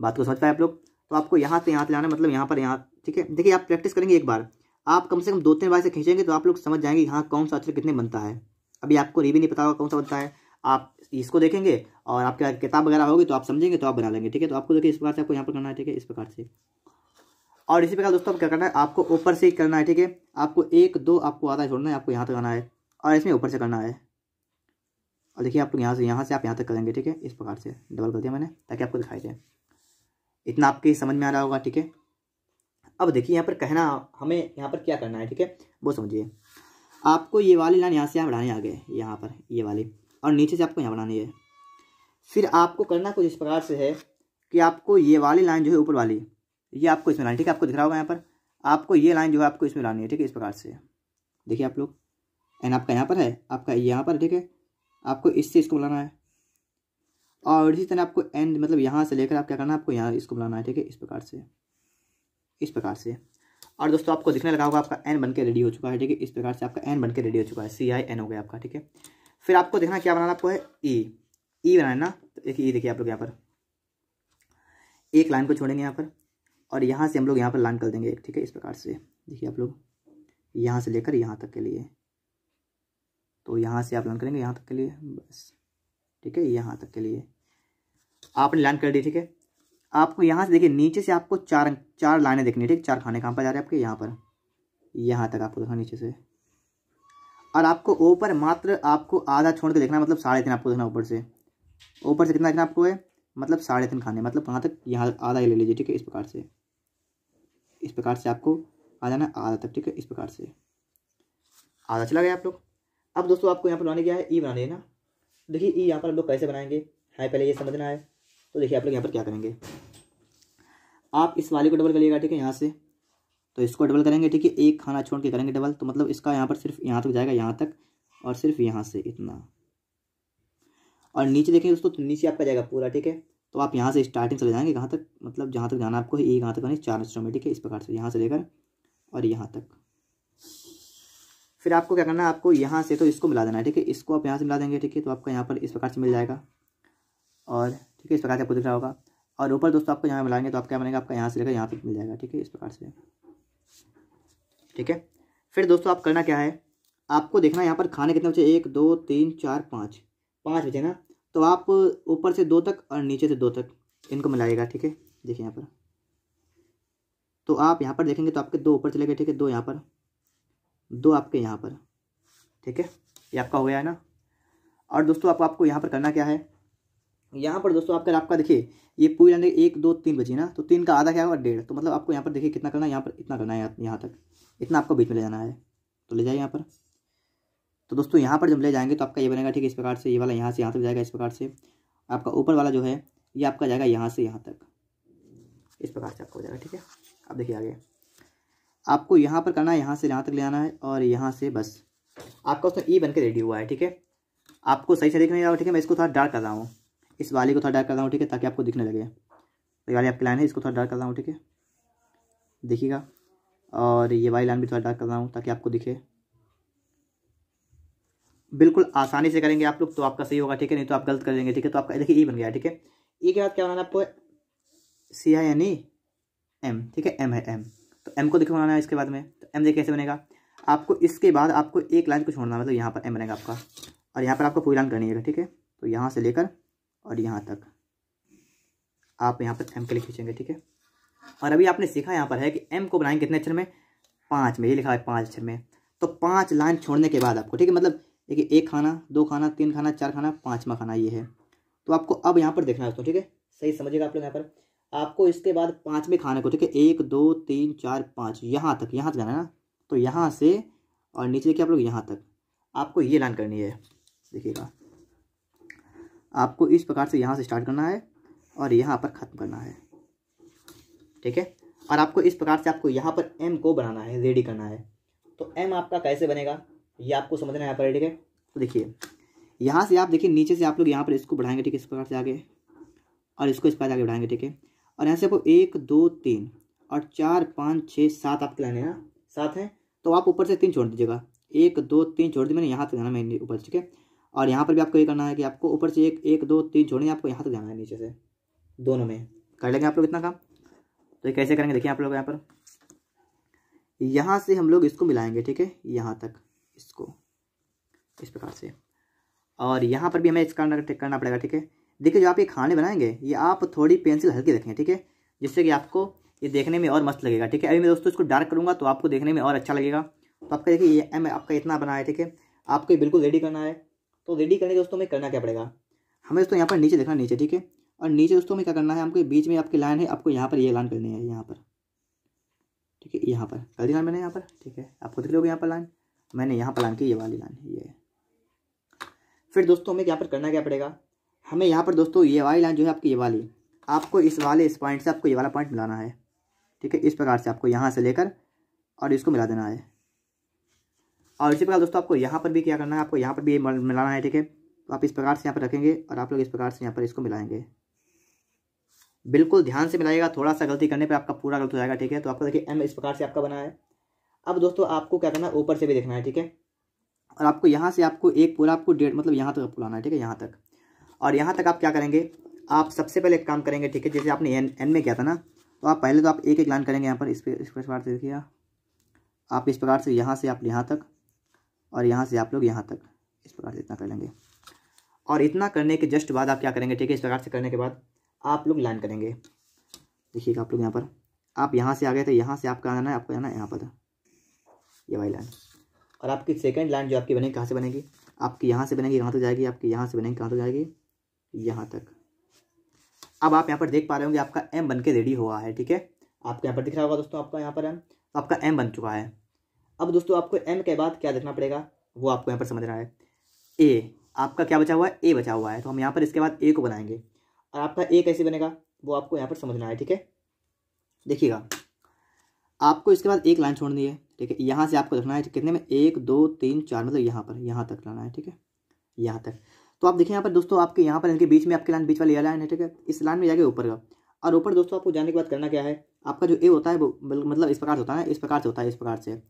बात को समझ पाए आप लोग तो आपको यहाँ से यहाँ तक लाना मतलब यहाँ पर यहाँ ठीक है देखिए आप प्रैक्टिस करेंगे एक बार आप कम से कम दो तीन बार से खींचेंगे तो आप लोग समझ जाएंगे हाँ कौन सा अक्षर कितने बनता है अभी आपको ये भी नहीं पता होगा कौन सा बनता है आप इसको देखेंगे और आपके किताब वगैरह होगी तो आप समझेंगे तो आप बना लेंगे ठीक है तो आपको देखिए इस प्रकार से आपको यहाँ पर करना है ठीक है इस प्रकार से और इसी प्रकार दोस्तों आप क्या करना है आपको ऊपर से करना है ठीक है आपको एक दो आपको आधा छोड़ना है आपको यहाँ तक करना है और इसमें ऊपर से करना है और देखिए आप लोग यहाँ से यहाँ से आप यहाँ तक करेंगे ठीक है इस प्रकार से डबल कर दिया मैंने ताकि आपको दिखाई दे इतना आपके समझ में आ रहा होगा ठीक है अब देखिए यहाँ पर कहना हमें यहाँ पर क्या करना है ठीक है वो समझिए आपको ये वाली लाइन यहाँ से यहाँ बढ़ाने आ गए यहाँ पर ये वाली और नीचे से आपको यहाँ बढ़ानी है फिर आपको करना कुछ इस प्रकार से है कि आपको ये वाली लाइन जो है ऊपर वाली ये आपको इसमें लानी ठीक है आपको दिख रहा होगा यहाँ पर आपको ये लाइन जो है आपको इसमें लानी है ठीक है इस प्रकार से देखिए आप लोग एंड आपका यहाँ पर है आपका यहाँ पर ठीक है आपको इससे इसको बुलाना है और इसी तरह आपको एंड मतलब यहाँ से लेकर आप क्या करना है आपको यहाँ इसको बुलाना है ठीक है इस प्रकार से इस प्रकार से और दोस्तों आपको दिखने लगा होगा आपका एन बन के रेडी हो चुका है ठीक है इस प्रकार से आपका एन बन के रेडी हो चुका है सी आई एन हो गया आपका ठीक है फिर आपको देखना क्या बनाना आपको है ई e। ई e बनाना ना तो एक ई e देखिए आप लोग यहाँ पर एक लाइन को छोड़ेंगे यहाँ पर और यहाँ से हम लोग यहाँ पर लाइन कर देंगे ठीक है इस प्रकार से देखिए आप लोग यहाँ से लेकर यहाँ तक के लिए तो यहाँ से आप लाइन करेंगे यहाँ तक के लिए बस ठीक है यहाँ तक के लिए आपने लाइन कर दी ठीक है आपको यहाँ से देखिए नीचे से आपको चार चार लाइनें देखनी है ठीक चार खाने कहाँ पर जा रहे हैं आपके यहाँ पर यहाँ तक आपको देखना नीचे से और आपको ऊपर मात्र आपको आधा छोड़ के देखना मतलब साढ़े तीन आपको देखना ऊपर से ऊपर से कितना देखना आपको है मतलब साढ़े तीन खाने मतलब कहाँ तक यहाँ आधा ही ले लीजिए ठीक है इस प्रकार से इस प्रकार से आपको आ जाना आधा तक ठीक है इस प्रकार से आधा चला गया आप लोग अब दोस्तों आपको यहाँ पर बनाने क्या है ई बना है ना देखिए ई यहाँ पर हम लोग कैसे बनाएंगे हाँ पहले ये समझना है तो देखिए आप लोग यहाँ पर क्या करेंगे आप इस वाले को डबल करिएगा ठीक है यहाँ से तो इसको डबल करेंगे ठीक है एक खाना छोड़ के करेंगे डबल तो मतलब इसका यहाँ पर सिर्फ यहाँ तक जाएगा यहाँ तक और सिर्फ यहाँ से इतना और नीचे देखेंगे दोस्तों तो नीचे आपका जाएगा पूरा ठीक है तो आप यहाँ से स्टार्टिंग चले जाएंगे कहाँ तक मतलब जहाँ तक जाना आपको एक यहाँ तक यानी चार अक्षरों में ठीक है इस प्रकार से यहाँ से लेकर और यहाँ तक फिर आपको क्या करना है आपको यहाँ से तो इसको मिला देना है ठीक है इसको आप यहाँ से मिला देंगे ठीक है तो आपका यहाँ पर इस प्रकार से मिल जाएगा और ठीक है इस प्रकार से आपको दिख रहा होगा और ऊपर दोस्तों आपको यहाँ मिलाएंगे तो आप क्या बनेगा आपका यहाँ से लेकर यहाँ तक मिल जाएगा ठीक है इस प्रकार से ठीक है फिर दोस्तों आप करना क्या है आपको देखना यहाँ पर खाने कितने बचे एक दो तीन चार पाँच पाँच बचे ना तो आप ऊपर से दो तक और नीचे से दो तक इनको मिलाइएगा ठीक है देखिए यहाँ पर तो आप यहाँ पर देखेंगे तो आपके दो ऊपर चले गए ठीक है दो यहाँ पर दो आपके यहाँ पर ठीक है ये आपका हो गया है ना और दोस्तों आप आपको यहाँ पर करना क्या है यहाँ पर दोस्तों आपका आपका देखिए ये पूरी अंदर एक दो तीन बजे ना तो तीन का आधा क्या होगा डेढ़ तो मतलब आपको यहाँ पर देखिए कितना करना है यहाँ पर इतना करना है यहाँ तक इतना आपको बीच में ले जाना है तो ले जाइए यहाँ पर तो दोस्तों यहाँ पर जब ले जाएंगे तो आपका ये बनेगा ठीक है इस प्रकार से ये वाला यहाँ से यहाँ तक जाएगा इस प्रकार से आपका ऊपर वाला जो है ये आपका जाएगा यहाँ से यहाँ तक इस प्रकार से आपका हो जाएगा ठीक है आप देखिए आगे आपको यहाँ पर करना है यहाँ से यहाँ तक ले आना है और यहाँ से बस आपका उसमें ई e बन के रेडी हुआ है ठीक है आपको सही से देखने आ ठीक है मैं इसको थोड़ा डार्क कर रहा हूँ इस वाले को थोड़ा डार्क कर रहा हूँ ठीक है ताकि आपको दिखने लगे तो ये वाली आपकी लाइन है इसको थोड़ा डार्क कर रहा हूँ ठीक है देखिएगा और ये वाली लाइन भी थोड़ा डार्क कर रहा हूँ ताकि आपको दिखे बिल्कुल आसानी से करेंगे आप लोग तो आपका सही होगा ठीक है नहीं तो आप गलत कर देंगे ठीक है तो आपका देखिए ई बन गया ठीक है ई के बाद क्या बनाना आपको सी एन यानी एम ठीक है एम है एम तो एम को दिखवाना बनाना है इसके बाद में तो एम देखिए कैसे बनेगा आपको इसके बाद आपको एक लाइन को छोड़ना मतलब यहाँ पर एम बनेगा आपका और यहाँ पर आपको पूरी लाइन करनी है ठीक है तो यहाँ से लेकर और यहाँ तक आप यहाँ पर एम के लिए खींचेंगे ठीक है और अभी आपने सीखा यहाँ पर है कि एम को बनाएंगे कितने अक्षर में पाँच में ये लिखा है पाँच अक्षर में तो पाँच लाइन छोड़ने के बाद आपको ठीक है मतलब देखिए एक खाना दो खाना तीन खाना चार खाना पाँचवा खाना ये है तो आपको अब यहाँ पर देखना है दोस्तों ठीक है सही समझिएगा आप लोग यहाँ पर आपको इसके बाद पाँचवें खाने को ठीक है एक दो तीन चार पाँच यहाँ तक यहाँ तक जाना है ना तो यहाँ से और नीचे देखिए आप लोग यहाँ तक आपको ये लाइन करनी है देखिएगा आपको इस प्रकार से यहाँ से स्टार्ट करना है और यहाँ पर ख़त्म करना है ठीक है और आपको इस प्रकार से आपको यहाँ पर एम को बनाना है रेडी करना है तो एम आपका कैसे बनेगा ये आपको समझना है यहाँ पर ठीक है तो देखिए यहाँ से आप देखिए नीचे से आप लोग यहाँ पर इसको बढ़ाएंगे ठीक है इस प्रकार से आगे और इसको इस प्रकार आगे बढ़ाएंगे ठीक है और यहाँ से आपको एक दो तीन और चार पाँच छः सात आपके लाने हैं सात हैं तो आप ऊपर से तीन छोड़ दीजिएगा एक दो तीन छोड़ दीजिए मैंने यहाँ से जाना मैंने ऊपर ठीक है और यहाँ पर भी आपको ये करना है कि आपको ऊपर से एक एक दो तीन छोड़नी आपको यहाँ तक जाना है नीचे से दोनों में कर लेंगे आप लोग इतना काम तो ये कैसे करेंगे देखिए आप लोग यहाँ पर यहाँ से हम लोग इसको मिलाएंगे ठीक है यहाँ तक इसको इस प्रकार से और यहाँ पर भी हमें इसका करना पड़ेगा ठीक है देखिए जो आप ये खाने बनाएंगे ये आप थोड़ी पेंसिल हल्की रखें ठीक है जिससे कि आपको ये देखने में और मस्त लगेगा ठीक है अभी मैं दोस्तों इसको डार्क करूँगा तो आपको देखने में और अच्छा लगेगा तो आपका देखिए ये एम आपका इतना बनाया ठीक है आपको ये बिल्कुल रेडी करना है तो रेडी करने दोस्तों हमें करना क्या पड़ेगा हमें दोस्तों यहाँ पर नीचे देखना नीचे ठीक है और नीचे दोस्तों हमें क्या करना है हमको बीच में आपकी लाइन है आपको यहाँ पर ये लाइन करनी है यहाँ पर ठीक है यहाँ पर कर दी लाइन मैंने यहाँ पर ठीक है आपको देख लो यहाँ पर लाइन मैंने यहाँ पर लाइन की ये वाली लाइन है ये फिर दोस्तों हमें यहाँ पर करना क्या पड़ेगा हमें यहाँ पर दोस्तों ये वाली लाइन जो है आपकी ये वाली आपको इस वाले इस पॉइंट से आपको ये वाला पॉइंट मिलाना है ठीक है इस प्रकार से आपको यहाँ से लेकर और इसको मिला देना है और इसी प्रकार दोस्तों आपको यहाँ पर भी क्या करना है आपको यहाँ पर भी मिलाना है ठीक है तो आप इस प्रकार से यहाँ पर रखेंगे और आप लोग इस प्रकार से यहाँ पर इसको मिलाएंगे बिल्कुल ध्यान से मिलाइएगा थोड़ा सा गलती करने पर आपका पूरा गलत हो जाएगा ठीक है तो आपको देखिए एम इस प्रकार से आपका बना है अब दोस्तों आपको क्या करना है ऊपर से भी देखना है ठीक है और आपको यहाँ से आपको एक पूरा आपको डेढ़ मतलब यहाँ तक आपको लाना है ठीक है यहाँ तक और यहाँ तक आप क्या करेंगे आप सबसे पहले एक काम करेंगे ठीक है जैसे आपने एन एन में किया था ना तो आप पहले तो आप एक एक लाइन करेंगे यहाँ पर इस पर इस प्रकार से देखिए आप इस प्रकार से यहाँ से आप यहाँ तक और यहाँ से आप लोग यहाँ तक इस प्रकार से इतना कर लेंगे और इतना करने के जस्ट बाद आप क्या करेंगे ठीक है इस प्रकार से करने के बाद आप लोग लाइन करेंगे देखिएगा आप लोग यहाँ पर आप यहाँ से आ गए तो यहाँ से आपका आना है आपको आना है यहाँ पर ये वाई लाइन और आपकी सेकेंड लाइन जो आपकी बनेगी कहाँ से बनेगी आपकी यहाँ से बनेगी यहाँ तक जाएगी आपकी यहाँ से बनेगी कहाँ तक जाएगी यहाँ तक अब आप यहाँ पर देख पा रहे होंगे आपका एम बन के रेडी हुआ है ठीक है आपके यहाँ पर दिख रहा होगा दोस्तों आपका यहाँ पर एम आपका एम बन चुका है अब दोस्तों आपको एम के बाद क्या देखना पड़ेगा वो आपको यहाँ पर समझना है ए आपका क्या बचा हुआ है ए बचा हुआ है तो हम यहाँ पर इसके बाद ए को बनाएंगे और आपका ए कैसे बनेगा वो आपको यहाँ पर समझना है ठीक है देखिएगा आपको इसके बाद एक लाइन छोड़नी है ठीक है यहाँ से आपको रखना है कितने में एक दो तीन चार मतलब यहाँ पर यहाँ तक लाना है ठीक है यहाँ तक तो आप देखिए यहाँ पर दोस्तों आपके यहाँ पर इनके बीच में आपके लाइन बीच वाली यह लाइन है ठीक है इस लाइन में जाके ऊपर का और ऊपर दोस्तों आपको जाने के बाद करना क्या है आपका जो ए होता है वो मतलब इस प्रकार से होता है इस प्रकार से होता है इस प्रकार से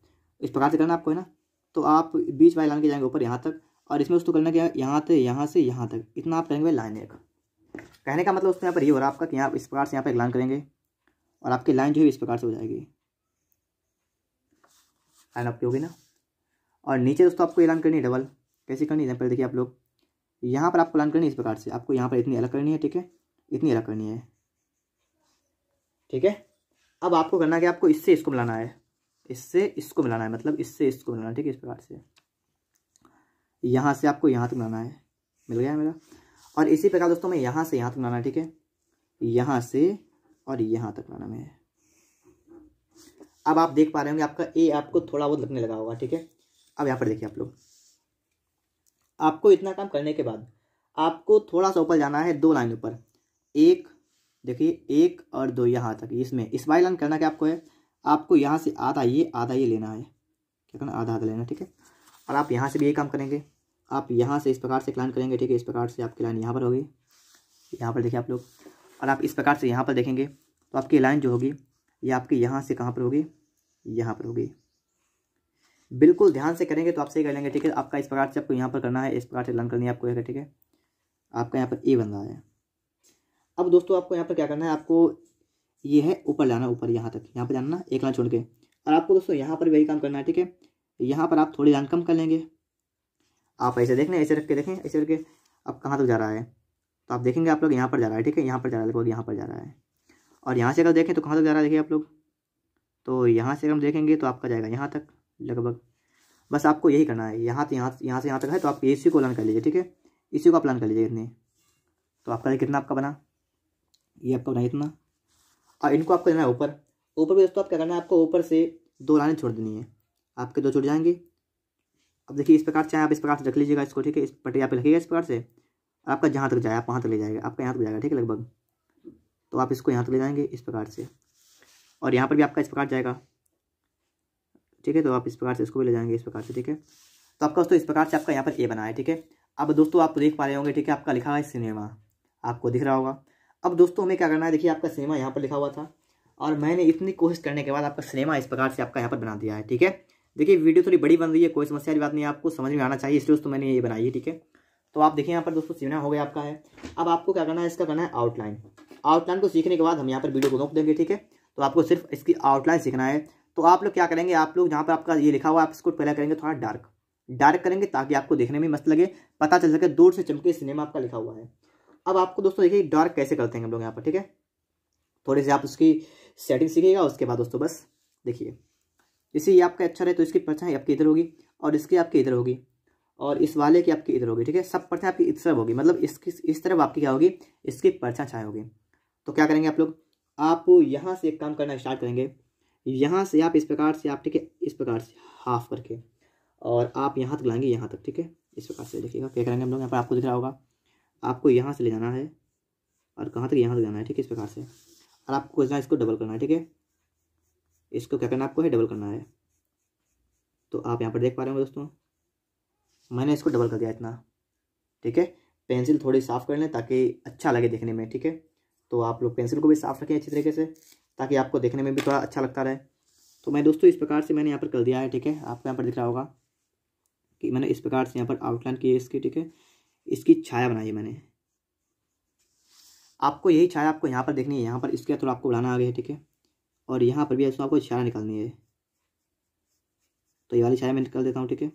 इस प्रकार से करना आपको है ना तो आप बीच वाली लाइन के जाएंगे ऊपर यहाँ तक और इसमें उसको करना क्या यहाँ से यहाँ से यहाँ तक इतना आप करेंगे लाइन एक कहने का मतलब उसमें यहाँ पर ये हो रहा है आपका कि यहाँ इस प्रकार से यहाँ पर एक लाइन करेंगे और आपकी लाइन जो है इस प्रकार से हो जाएगी लाइन आपकी होगी ना और नीचे दोस्तों आपको ये लाइन करनी है डबल कैसे करनी है पहले देखिए आप लोग यहाँ पर आपको लाइन करनी है इस प्रकार से आपको यहाँ पर इतनी अलग करनी है ठीक है इतनी अलग करनी है ठीक है अब आपको करना क्या आपको इससे इसको मिलाना है इससे इसको मिलाना है मतलब इससे इसको मिलाना है ठीक है इस प्रकार से यहाँ से आपको यहाँ तक मिलाना है मिल गया है मेरा और इसी प्रकार दोस्तों मैं यहाँ से यहाँ तक मिलाना ठीक है यहाँ से और यहाँ तक मिलाना मैं अब आप देख पा रहे होंगे आपका ए आपको थोड़ा बहुत लगने लगा होगा ठीक है अब यहाँ पर देखिए आप लोग आपको इतना काम करने के बाद आपको थोड़ा सा ऊपर जाना है दो लाइन ऊपर एक देखिए एक और दो यहाँ तक इसमें इस बाई लाइन करना क्या आपको है आपको यहाँ से आधा ये आधा ये लेना है क्या करना आधा आधा लेना ठीक है और आप यहाँ से भी ये काम करेंगे आप यहाँ से इस प्रकार से क्लाइन करेंगे ठीक है इस प्रकार से आपकी लाइन यहाँ पर होगी यहाँ पर देखिए आप लोग और आप इस प्रकार से यहाँ पर देखेंगे तो आपकी लाइन जो होगी ये आपकी यहाँ से कहाँ पर होगी यहाँ पर होगी बिल्कुल ध्यान से करेंगे तो आप सही कर लेंगे ठीक है आपका इस प्रकार से आपको यहाँ पर करना है इस प्रकार से लाइन करनी है आपको ठीक है आपका यहाँ पर ए बन रहा है अब दोस्तों आपको यहाँ पर क्या करना है आपको ये है ऊपर लाना ऊपर यहाँ तक यहाँ पर जाना एक लाइन छोड़ के और आपको दोस्तों यहाँ पर वही काम करना है ठीक है यहाँ पर आप थोड़ी लाइन कम कर लेंगे आप ऐसे देख लें ऐसे रख के देखें ऐसे के अब कहाँ तक जा रहा है तो आप देखेंगे आप लोग यहाँ पर जा रहा है ठीक है यहाँ पर जा रहा है लगभग यहाँ पर जा रहा है और यहाँ से अगर देखें तो कहाँ तक जा रहा है देखिए आप लोग तो यहाँ से अगर हम देखेंगे तो आपका जाएगा यहाँ तक लगभग बस आपको यही करना है यहाँ से यहाँ यहाँ से यहाँ तक है तो आप इसी को लान कर लीजिए ठीक है इसी को आप लान कर लीजिए इतनी तो आपका कितना आपका बना ये आपका बना इतना और इनको आपको देना है ऊपर ऊपर भी दोस्तों आप क्या करना है आपको ऊपर से दो लाइनें छोड़ देनी है आपके दो छूट जाएंगे अब देखिए इस प्रकार चाहे आप इस प्रकार से रख लीजिएगा इसको ठीक है इस पटरी आप रखिएगा इस प्रकार से आपका जहाँ तक जाए आप वहाँ तक ले जाएगा आपका यहाँ तक जाएगा ठीक है लगभग तो आप इसको यहाँ तक ले जाएंगे इस प्रकार से और यहाँ पर भी आपका इस प्रकार जाएगा ठीक है तो आप इस प्रकार से इसको भी ले जाएंगे इस प्रकार से ठीक है तो आपका दोस्तों इस प्रकार से आपका यहाँ पर ए बना है ठीक है अब दोस्तों आप देख पा रहे होंगे ठीक है आपका लिखा है सिनेमा आपको दिख रहा होगा अब दोस्तों हमें क्या करना है देखिए आपका सिनेमा यहाँ पर लिखा हुआ था और मैंने इतनी कोशिश करने के बाद आपका सिनेमा इस प्रकार से आपका यहाँ पर बना दिया है ठीक है देखिए वीडियो थोड़ी बड़ी बन रही है कोई समस्या की बात नहीं आपको समझ में आना चाहिए इसलिए दोस्तों मैंने ये बनाई है ठीक है तो आप देखिए यहाँ पर दोस्तों सिनेमा हो गया आपका है अब आपको क्या करना है इसका करना है आउटलाइन आउटलाइन को सीखने के बाद हम यहाँ पर वीडियो को रोक देंगे ठीक है तो आपको सिर्फ इसकी आउटलाइन सीखना है तो आप लोग क्या करेंगे आप लोग जहाँ पर आपका ये लिखा हुआ आप इसको पहला करेंगे थोड़ा डार्क डार्क करेंगे ताकि आपको देखने में मस्त लगे पता चल सके दूर से चमके सिनेमा आपका लिखा हुआ है अब आपको दोस्तों देखिए डार्क कैसे करते हैं हम लोग यहाँ पर ठीक है थोड़ी सी आप उसकी सेटिंग सीखिएगा उसके बाद दोस्तों बस देखिए इसी ये आपका अच्छा रहे तो इसकी परछाई आपकी इधर होगी और इसकी आपकी इधर होगी और इस वाले की आपकी इधर होगी ठीक है सब परछाई आपकी इस तरफ होगी मतलब इसकी इस तरफ आपकी क्या होगी इसकी परछा छाया होगी तो क्या करेंगे आप लोग आप यहाँ से एक काम करना स्टार्ट करेंगे यहाँ से आप इस प्रकार से आप ठीक है इस प्रकार से हाफ करके और आप यहाँ तक लाएंगे यहाँ तक ठीक है इस प्रकार से देखिएगा क्या करेंगे हम लोग यहाँ पर आपको दिख रहा होगा आपको यहाँ से ले जाना है और कहाँ तक यहाँ तक जाना है ठीक है इस प्रकार से और आपको इसको डबल करना है ठीक है इसको क्या करना आपको है डबल करना है तो आप यहाँ पर देख पा रहे होंगे दोस्तों मैंने इसको डबल कर दिया इतना ठीक है पेंसिल थोड़ी साफ़ कर लें ताकि अच्छा लगे देखने में ठीक है तो आप लोग पेंसिल को भी साफ़ रखें अच्छी तरीके से ताकि आपको देखने में भी थोड़ा अच्छा लगता रहे तो मैं दोस्तों इस प्रकार से मैंने यहाँ पर कर दिया है ठीक है आपको यहाँ पर दिख रहा होगा कि मैंने इस प्रकार से यहाँ पर आउटलाइन की है इसकी ठीक है इसकी छाया बनाई है मैंने आपको यही छाया आपको यहाँ पर देखनी है यहाँ पर इसके थोड़ा आपको बढ़ाना आ गया है ठीक है और यहाँ पर भी इसमें आपको छाया निकालनी है तो ये वाली छाया मैं निकाल देता हूँ ठीक है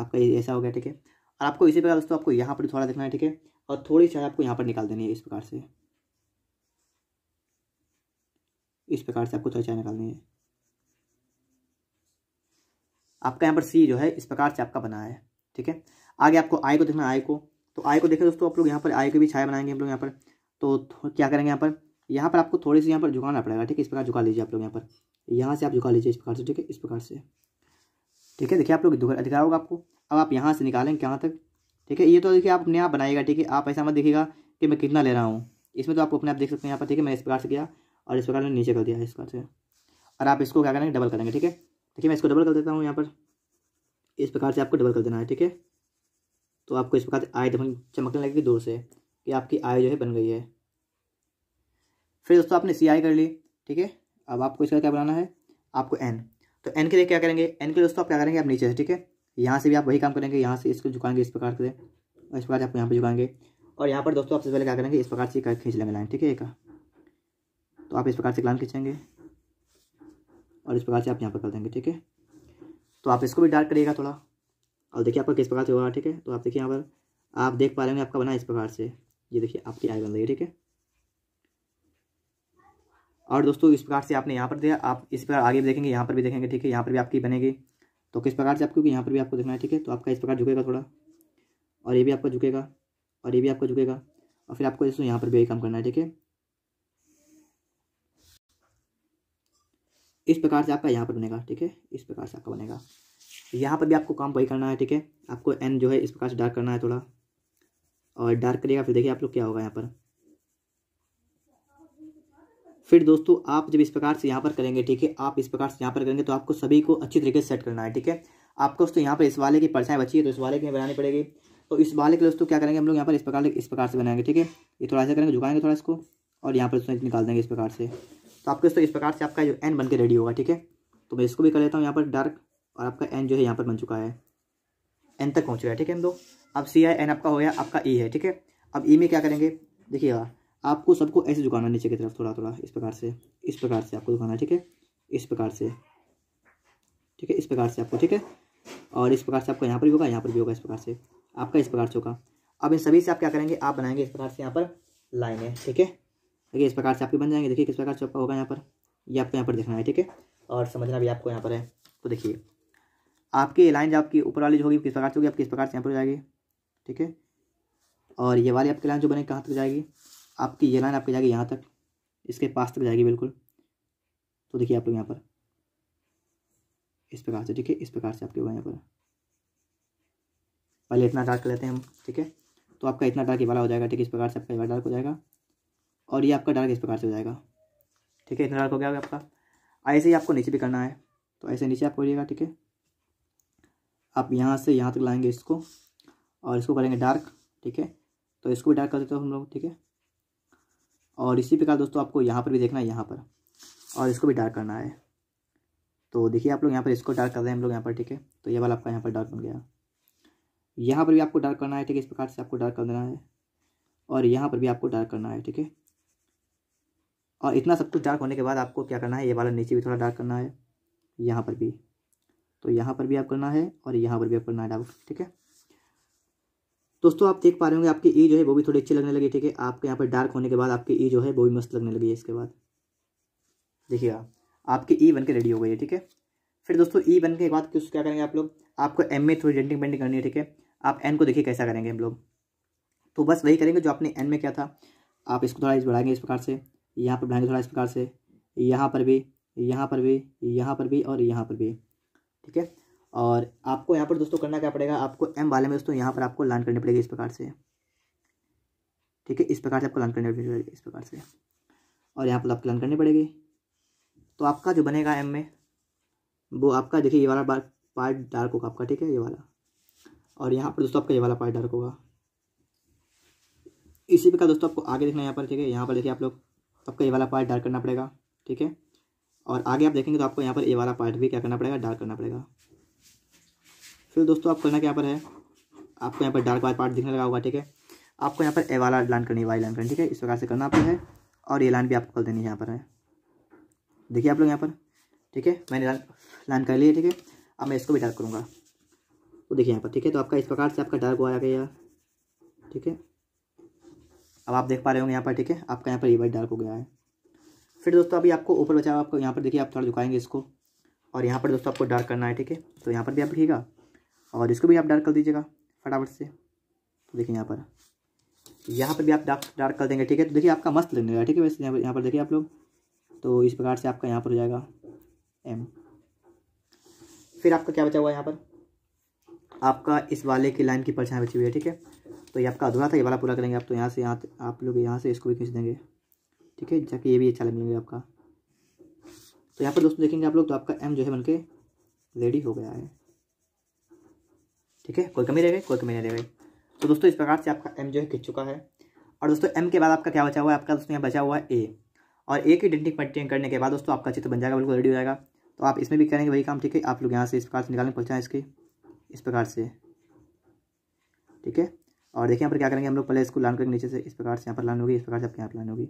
आपका ये ऐसा हो गया ठीक है और आपको इसी प्रकार दोस्तों आपको यहाँ पर थोड़ा देखना है ठीक है और थोड़ी छाया आपको यहाँ पर निकाल देनी है इस प्रकार से इस प्रकार से आपको थोड़ी छाया निकालनी है आपका यहाँ पर सी जो है इस प्रकार से आपका बना है ठीक है आगे आपको आई को देखना आई को तो आई को देखें दोस्तों आप लोग यहाँ पर आई की भी छाया बनाएंगे हम लोग यहाँ पर तो क्या करेंगे यहाँ पर यहाँ पर आपको थोड़ी सी यहाँ पर झुकाना पड़ेगा ठीक है इस प्रकार झुका लीजिए आप लोग यहाँ पर यहाँ से आप झुका लीजिए इस प्रकार से ठीक है इस प्रकार से ठीक है देखिए आप लोग दिखाया होगा आपको अब आप यहाँ से निकालेंगे कहाँ तक ठीक है ये तो देखिए आप अपने आप बनाएगा ठीक है आप ऐसा मत देखिएगा कि मैं कितना ले रहा हूँ इसमें तो आप अपने आप देख सकते हैं यहाँ पर ठीक है मैं इस प्रकार से किया और इस प्रकार मैंने नीचे कर दिया इस प्रकार से और आप इसको क्या करेंगे डबल करेंगे ठीक है देखिए मैं इसको डबल कर देता हूँ यहाँ पर इस प्रकार से आपको डबल कर देना है ठीक है तो आपको इस प्रकार से आय दफन चमकने लगेगी दूर से कि आपकी आय जो है बन गई है फिर दोस्तों आपने सी आई कर ली ठीक है अब आपको इसका क्या बनाना है आपको एन तो एन के लिए क्या करेंगे एन के लिए दोस्तों आप क्या करेंगे आप नीचे से ठीक है यहाँ से भी आप वही काम करेंगे यहाँ से इसको झुकाएंगे इस प्रकार से और इस प्रकार से आप यहाँ पर झुकाएंगे और यहाँ पर दोस्तों आपसे पहले क्या करेंगे इस प्रकार से खींच लेंगे लाइन ठीक है एक तो आप इस प्रकार से लाइन खींचेंगे और इस प्रकार से आप यहाँ पर कर देंगे ठीक है तो आप इसको भी डार्क करिएगा थोड़ा और देखिए आपका किस प्रकार से होगा ठीक है तो आप देखिए यहाँ पर आप देख पा रहे होंगे आपका बना इस प्रकार से ये देखिए आपकी आई बन रही है ठीक है और दोस्तों इस प्रकार से आपने यहाँ पर दिया आप इस प्रकार आगे भी देखेंगे यहाँ पर भी देखेंगे ठीक है यहाँ पर भी आपकी बनेगी तो किस प्रकार से आपको क्योंकि यहाँ पर भी आपको देखना है ठीक है तो आपका इस प्रकार झुकेगा थोड़ा और ये भी आपका झुकेगा और ये भी आपका झुकेगा और फिर आपको दोस्तों यहाँ पर भी यही काम करना है ठीक है इस प्रकार से आपका यहाँ पर बनेगा ठीक है इस प्रकार से आपका बनेगा यहाँ पर भी आपको काम वही करना है ठीक है आपको एन जो है इस प्रकार से डार्क करना है थोड़ा और डार्क करिएगा फिर देखिए आप लोग क्या होगा यहाँ पर फिर दोस्तों आप जब इस प्रकार से यहाँ पर करेंगे ठीक है आप इस प्रकार से यहाँ पर करेंगे तो आपको सभी को अच्छी तरीके से सेट करना है ठीक है आपको दोस्तों यहाँ पर इस वाले की परछाई बची है तो इस वाले की बनानी पड़ेगी तो इस वाले के दोस्तों क्या करेंगे हम लोग यहाँ पर इस प्रकार इस प्रकार से बनाएंगे ठीक है ये थोड़ा सा करेंगे झुकाएंगे थोड़ा इसको और यहाँ पर निकाल देंगे इस प्रकार से तो आपके दोस्तों इस प्रकार से आपका जो एन बन के रेडी होगा ठीक है तो मैं इसको भी कर लेता हूँ यहाँ पर डार्क और आपका एन जो है यहाँ पर बन चुका है एन तक पहुँच गया ठीक है हम दो अब सी आई एन आपका हो गया आपका ई e है ठीक है अब ई e में क्या करेंगे देखिएगा आपको सबको ऐसे झुकाना नीचे की तरफ थोड़ा थोड़ा इस प्रकार से इस प्रकार से आपको झुकाना है ठीक है इस प्रकार से ठीक है इस प्रकार से आपको ठीक है और इस प्रकार से आपका यहाँ पर भी होगा यहाँ पर भी होगा इस प्रकार से आपका इस प्रकार से होगा अब इन सभी से आप क्या करेंगे आप बनाएंगे इस प्रकार से यहाँ पर लाइनें ठीक है देखिए इस प्रकार से आपके बन जाएंगे देखिए किस प्रकार से आपका होगा यहाँ पर ये यह आपको यहाँ पर देखना है ठीक है और समझना भी आपको यहाँ पर है तो देखिए आपकी लाइन जो आपकी ऊपर वाली जो होगी किस प्रकार से होगी आपकी किस प्रकार से यहाँ पर जाएगी ठीक है और ये वाली आपकी लाइन जो बनेगी कहाँ तक जाएगी आपकी ये लाइन आपकी जाएगी यहाँ तक इसके पास तक जाएगी बिल्कुल तो देखिए आप लोग यहाँ पर इस प्रकार से ठीक है इस प्रकार से आपके होगा यहाँ पर पहले इतना डार्क कर लेते हैं हम ठीक है तो आपका इतना डार्क ये वाला हो जाएगा ठीक है इस प्रकार से आपका ये वाला डार्क हो जाएगा और ये आपका डार्क इस प्रकार से हो जाएगा ठीक है इतना डार्क हो गया आपका ऐसे ही आपको नीचे भी करना है तो ऐसे नीचे आप करिएगा ठीक है आप यहाँ से यहाँ तक लाएंगे इसको और इसको करेंगे डार्क ठीक है तो इसको भी डार्क कर देते हो हम लोग ठीक है और इसी प्रकार दोस्तों आपको यहाँ पर भी देखना है यहाँ पर और इसको भी डार्क करना है तो देखिए आप लोग यहाँ पर इसको डार्क कर रहे हैं हम लोग यहाँ पर ठीक है तो ये वाला आपका यहाँ पर डार्क बन गया यहाँ पर भी आपको डार्क करना है ठीक है इस प्रकार से आपको डार्क कर देना है और यहाँ पर भी आपको डार्क करना है ठीक है और इतना सब कुछ डार्क होने के बाद आपको क्या करना है ये वाला नीचे भी थोड़ा डार्क करना है यहाँ पर भी तो यहाँ पर भी आप करना है और यहाँ पर भी आप करना है डार्क ठीक है दोस्तों आप देख पा रहे होंगे आपकी ई e जो है वो भी थोड़ी अच्छी लगने लगी ठीक है आपके यहाँ पर डार्क होने के बाद आपकी ई e जो है वो भी मस्त लगने लगी है इसके बाद देखिए आप आपकी ई e बन के रेडी हो गई है ठीक है फिर दोस्तों ई बन के बाद कुछ क्या करेंगे आप लोग आपको एम में थोड़ी डेंटिंग पेंटिंग करनी है ठीक है आप एन को देखिए कैसा करेंगे हम लोग तो बस वही करेंगे जो आपने एन में क्या था आप इसको थोड़ा इस बढ़ाएंगे इस प्रकार से यहाँ पर बनाएंगे थोड़ा इस प्रकार से यहाँ पर भी यहाँ पर भी यहाँ पर भी और यहाँ पर भी ठीक है और आपको यहाँ पर दोस्तों करना क्या पड़ेगा आपको एम वाले में दोस्तों यहाँ पर आपको लाइन करनी पड़ेगी इस प्रकार से ठीक है इस प्रकार से आपको लाइन करनी पड़ेगी इस प्रकार से और यहाँ पर आपको लाइन करनी पड़ेगी तो आपका जो बनेगा एम में वो आपका देखिए ये वाला पार्ट डार्क होगा आपका ठीक है ये वाला और यहाँ पर दोस्तों आपका ये वाला पार्ट डार्क होगा इसी प्रकार दोस्तों आपको आगे देखना है यहाँ पर ठीक है यहाँ पर देखिए आप लोग आपको ये वाला पार्ट डार्क करना पड़ेगा ठीक है और आगे आप देखेंगे तो आपको यहाँ पर ये वाला पार्ट भी क्या करना पड़ेगा डार्क करना पड़ेगा फिर दोस्तों आप करना क्या पर है आपको यहाँ पर डार्क वाला पार्ट दिखने लगा होगा ठीक है आपको यहाँ पर ए वाला लाइन करनी वाई लाइन करनी ठीक है इस प्रकार से करना आपको है और ये लाइन भी आपको कर देनी है यहाँ पर है देखिए आप लोग यहाँ पर ठीक है मैंने लाइन लाइन कर ली है ठीक है अब मैं इसको भी डार्क करूँगा तो देखिए यहाँ पर ठीक है तो आपका इस प्रकार से आपका डार्क वाला गया ठीक है अब आप देख पा रहे होंगे यहाँ पर ठीक है आपका यहाँ पर वाइट डार्क हो गया है फिर दोस्तों अभी आपको ऊपर बचाओ आपको यहाँ पर देखिए आप थोड़ा झुकाएंगे इसको और यहाँ पर दोस्तों आपको डार्क करना है ठीक है तो यहाँ पर भी आप लिखिएगा और इसको भी आप डार्क कर दीजिएगा फटाफट से तो देखिए यहाँ पर यहाँ पर भी आप डार्क डार्क कर देंगे ठीक है तो देखिए आपका मस्त लगेगा ठीक है वैसे यहाँ पर यहाँ पर देखिए आप लोग तो इस प्रकार से आपका यहाँ पर हो जाएगा एम फिर आपका क्या बचा हुआ है यहाँ पर आपका इस वाले की लाइन की परछाई बची हुई है ठीक है तो ये आपका अधूरा था ये वाला पूरा करेंगे आप तो यहाँ से यहाँ आप लोग यहाँ से इसको भी खींच देंगे ठीक है जाके ये भी अच्छा चाले आपका तो यहाँ पर दोस्तों देखेंगे आप लोग तो आपका एम जो है बन के रेडी हो गया है ठीक है कोई कमी रह गई कोई कमी नहीं रह गई तो दोस्तों इस प्रकार से आपका एम जो है खींच चुका है और दोस्तों एम के बाद आपका क्या बचा हुआ है आपका दोस्तों यहाँ बचा हुआ है ए और ए की डेंटिंग पेंटिंग करने के बाद दोस्तों आपका चित्र बन जाएगा बिल्कुल रेडी हो जाएगा तो आप इसमें भी करेंगे वही काम ठीक है आप लोग यहाँ से इस प्रकार से निकालने पहुँचाएँ इसकी इस प्रकार से ठीक है और देखिए यहाँ पर क्या करेंगे हम लोग पहले इसको लाइन करेंगे नीचे से इस प्रकार से यहाँ पर लाइन होगी इस प्रकार से आपके यहाँ पर लाइन होगी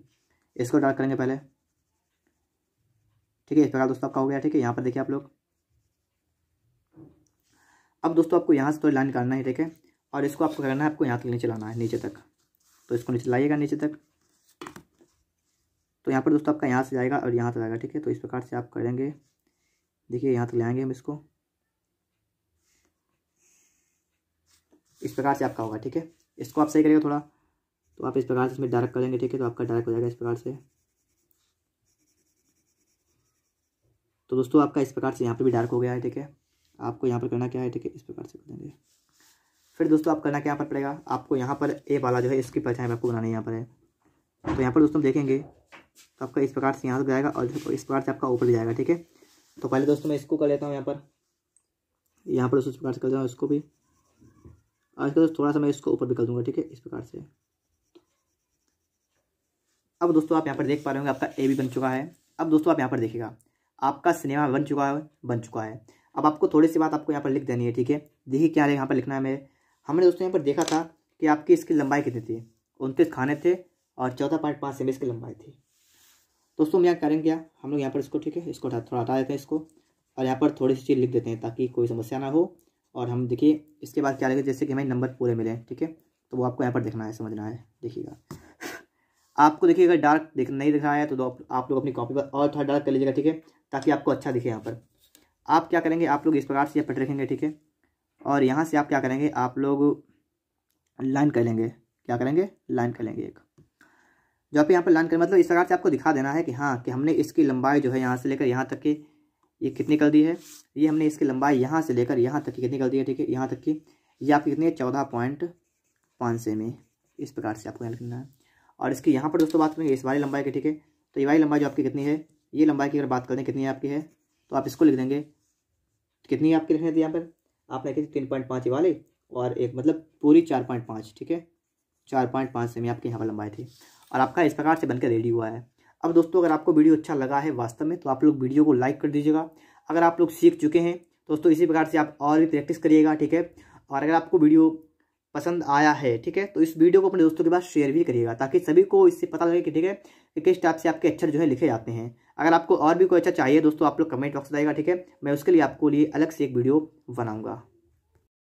इसको डार्क करेंगे पहले ठीक है इस प्रकार दोस्तों आपका हो गया ठीक है यहाँ पर देखिए आप लोग अब दोस्तों आपको यहाँ से थोड़ी लाइन करना है ठीक है और इसको आपको करना है आपको यहाँ तक नीचे लाना है नीचे तक तो इसको नीचे लाइएगा नीचे तक तो यहाँ पर दोस्तों आपका यहाँ से जाएगा और यहाँ तक जाएगा ठीक है तो इस प्रकार से आप करेंगे देखिए यहाँ तक ले आएंगे हम इसको इस प्रकार से आपका होगा ठीक है इसको आप सही करेगा थोड़ा तो आप इस प्रकार से इसमें डार्क करेंगे ठीक है तो आपका डार्क हो जाएगा इस प्रकार से तो दोस्तों आपका इस प्रकार से यहाँ पर भी डार्क हो गया है ठीक है आपको यहाँ पर करना क्या है ठीक है इस प्रकार से कर देंगे फिर दोस्तों आप करना क्या यहाँ पर पड़ेगा आपको यहाँ पर ए वाला जो है इसकी परछाई आपको बनानी यहाँ पर है तो यहाँ पर दोस्तों देखेंगे तो आपका इस प्रकार से यहाँ तक जाएगा और इस प्रकार से आपका ऊपर जाएगा ठीक है तो पहले दोस्तों मैं इसको कर लेता हूँ यहाँ पर यहाँ पर उस प्रकार से कर देता हूँ इसको भी आज का दोस्त तो थोड़ा सा मैं इसको ऊपर भी कर दूंगा ठीक है इस प्रकार से अब दोस्तों आप यहाँ पर देख पा रहे होंगे आपका ए भी बन चुका है अब दोस्तों आप यहाँ पर देखिएगा आपका सिनेमा बन चुका है बन चुका है अब आपको थोड़ी सी बात आपको यहाँ पर लिख देनी है ठीक है देखिए क्या है यहाँ पर लिखना है मेरे हमने दोस्तों यहाँ पर देखा था कि आपकी इसकी लंबाई कितनी थी उनतीस खाने थे और चौथा पॉइंट पाँच सेमी इसकी लंबाई थी दोस्तों हम यहाँ करेंगे क्या हम लोग यहाँ पर इसको ठीक है इसको थोड़ा हटा देते हैं इसको और यहाँ पर थोड़ी सी चीज़ लिख देते हैं ताकि कोई समस्या ना हो और हम देखिए इसके बाद क्या लगेगा जैसे कि हमें नंबर पूरे मिले ठीक है तो वो आपको यहाँ पर देखना है समझना है देखिएगा आपको देखिए अगर डार्क देख नहीं दिख रहा है तो आप लोग अपनी कॉपी पर और थोड़ा डार्क कर लीजिएगा ठीक है ताकि आपको अच्छा दिखे यहाँ पर आप क्या करेंगे आप लोग इस प्रकार से यहाँ रखेंगे ठीक है और यहाँ से आप क्या करेंगे आप लोग लाइन कर लेंगे क्या करेंगे लाइन कर लेंगे एक जो आप यहाँ पर लाइन करें मतलब इस प्रकार से आपको दिखा देना है कि हाँ कि हमने इसकी लंबाई जो है यहाँ से लेकर यहाँ तक की ये कितनी कर दी है ये हमने इसकी लंबाई यहाँ से लेकर यहाँ तक की कितनी कर दी है ठीक है यहाँ तक की ये आपकी कितनी है चौदह पॉइंट पाँच सौ में इस प्रकार से आपको यहाँ लिखना है और इसकी यहाँ पर दोस्तों बात करेंगे इस वाली लंबाई की ठीक है तो ये वाली लंबाई जो आपकी कितनी है ये लंबाई की अगर बात करें कितनी है आपकी है तो आप इसको लिख देंगे कितनी आपकी लिखने थी यहाँ पर आपने लिखी थी तीन पॉइंट पाँच वाले और एक मतलब पूरी चार पॉइंट पाँच ठीक है चार पॉइंट पाँच सेमी आपकी यहाँ पर लंबाई थी और आपका इस प्रकार से बनकर रेडी हुआ है अब दोस्तों अगर आपको वीडियो अच्छा लगा है वास्तव में तो आप लोग वीडियो को लाइक कर दीजिएगा अगर आप लोग सीख चुके हैं दोस्तों इसी प्रकार से आप और भी प्रैक्टिस करिएगा ठीक है और अगर आपको वीडियो पसंद आया है ठीक है तो इस वीडियो को अपने दोस्तों के पास शेयर भी करिएगा ताकि सभी को इससे पता लगे कि ठीक है कि किस टाइप से आपके अक्षर जो है लिखे जाते हैं अगर आपको और भी कोई अच्छा चाहिए दोस्तों आप लोग कमेंट बॉक्स बताएगा ठीक है मैं उसके लिए आपको लिए अलग से एक वीडियो बनाऊंगा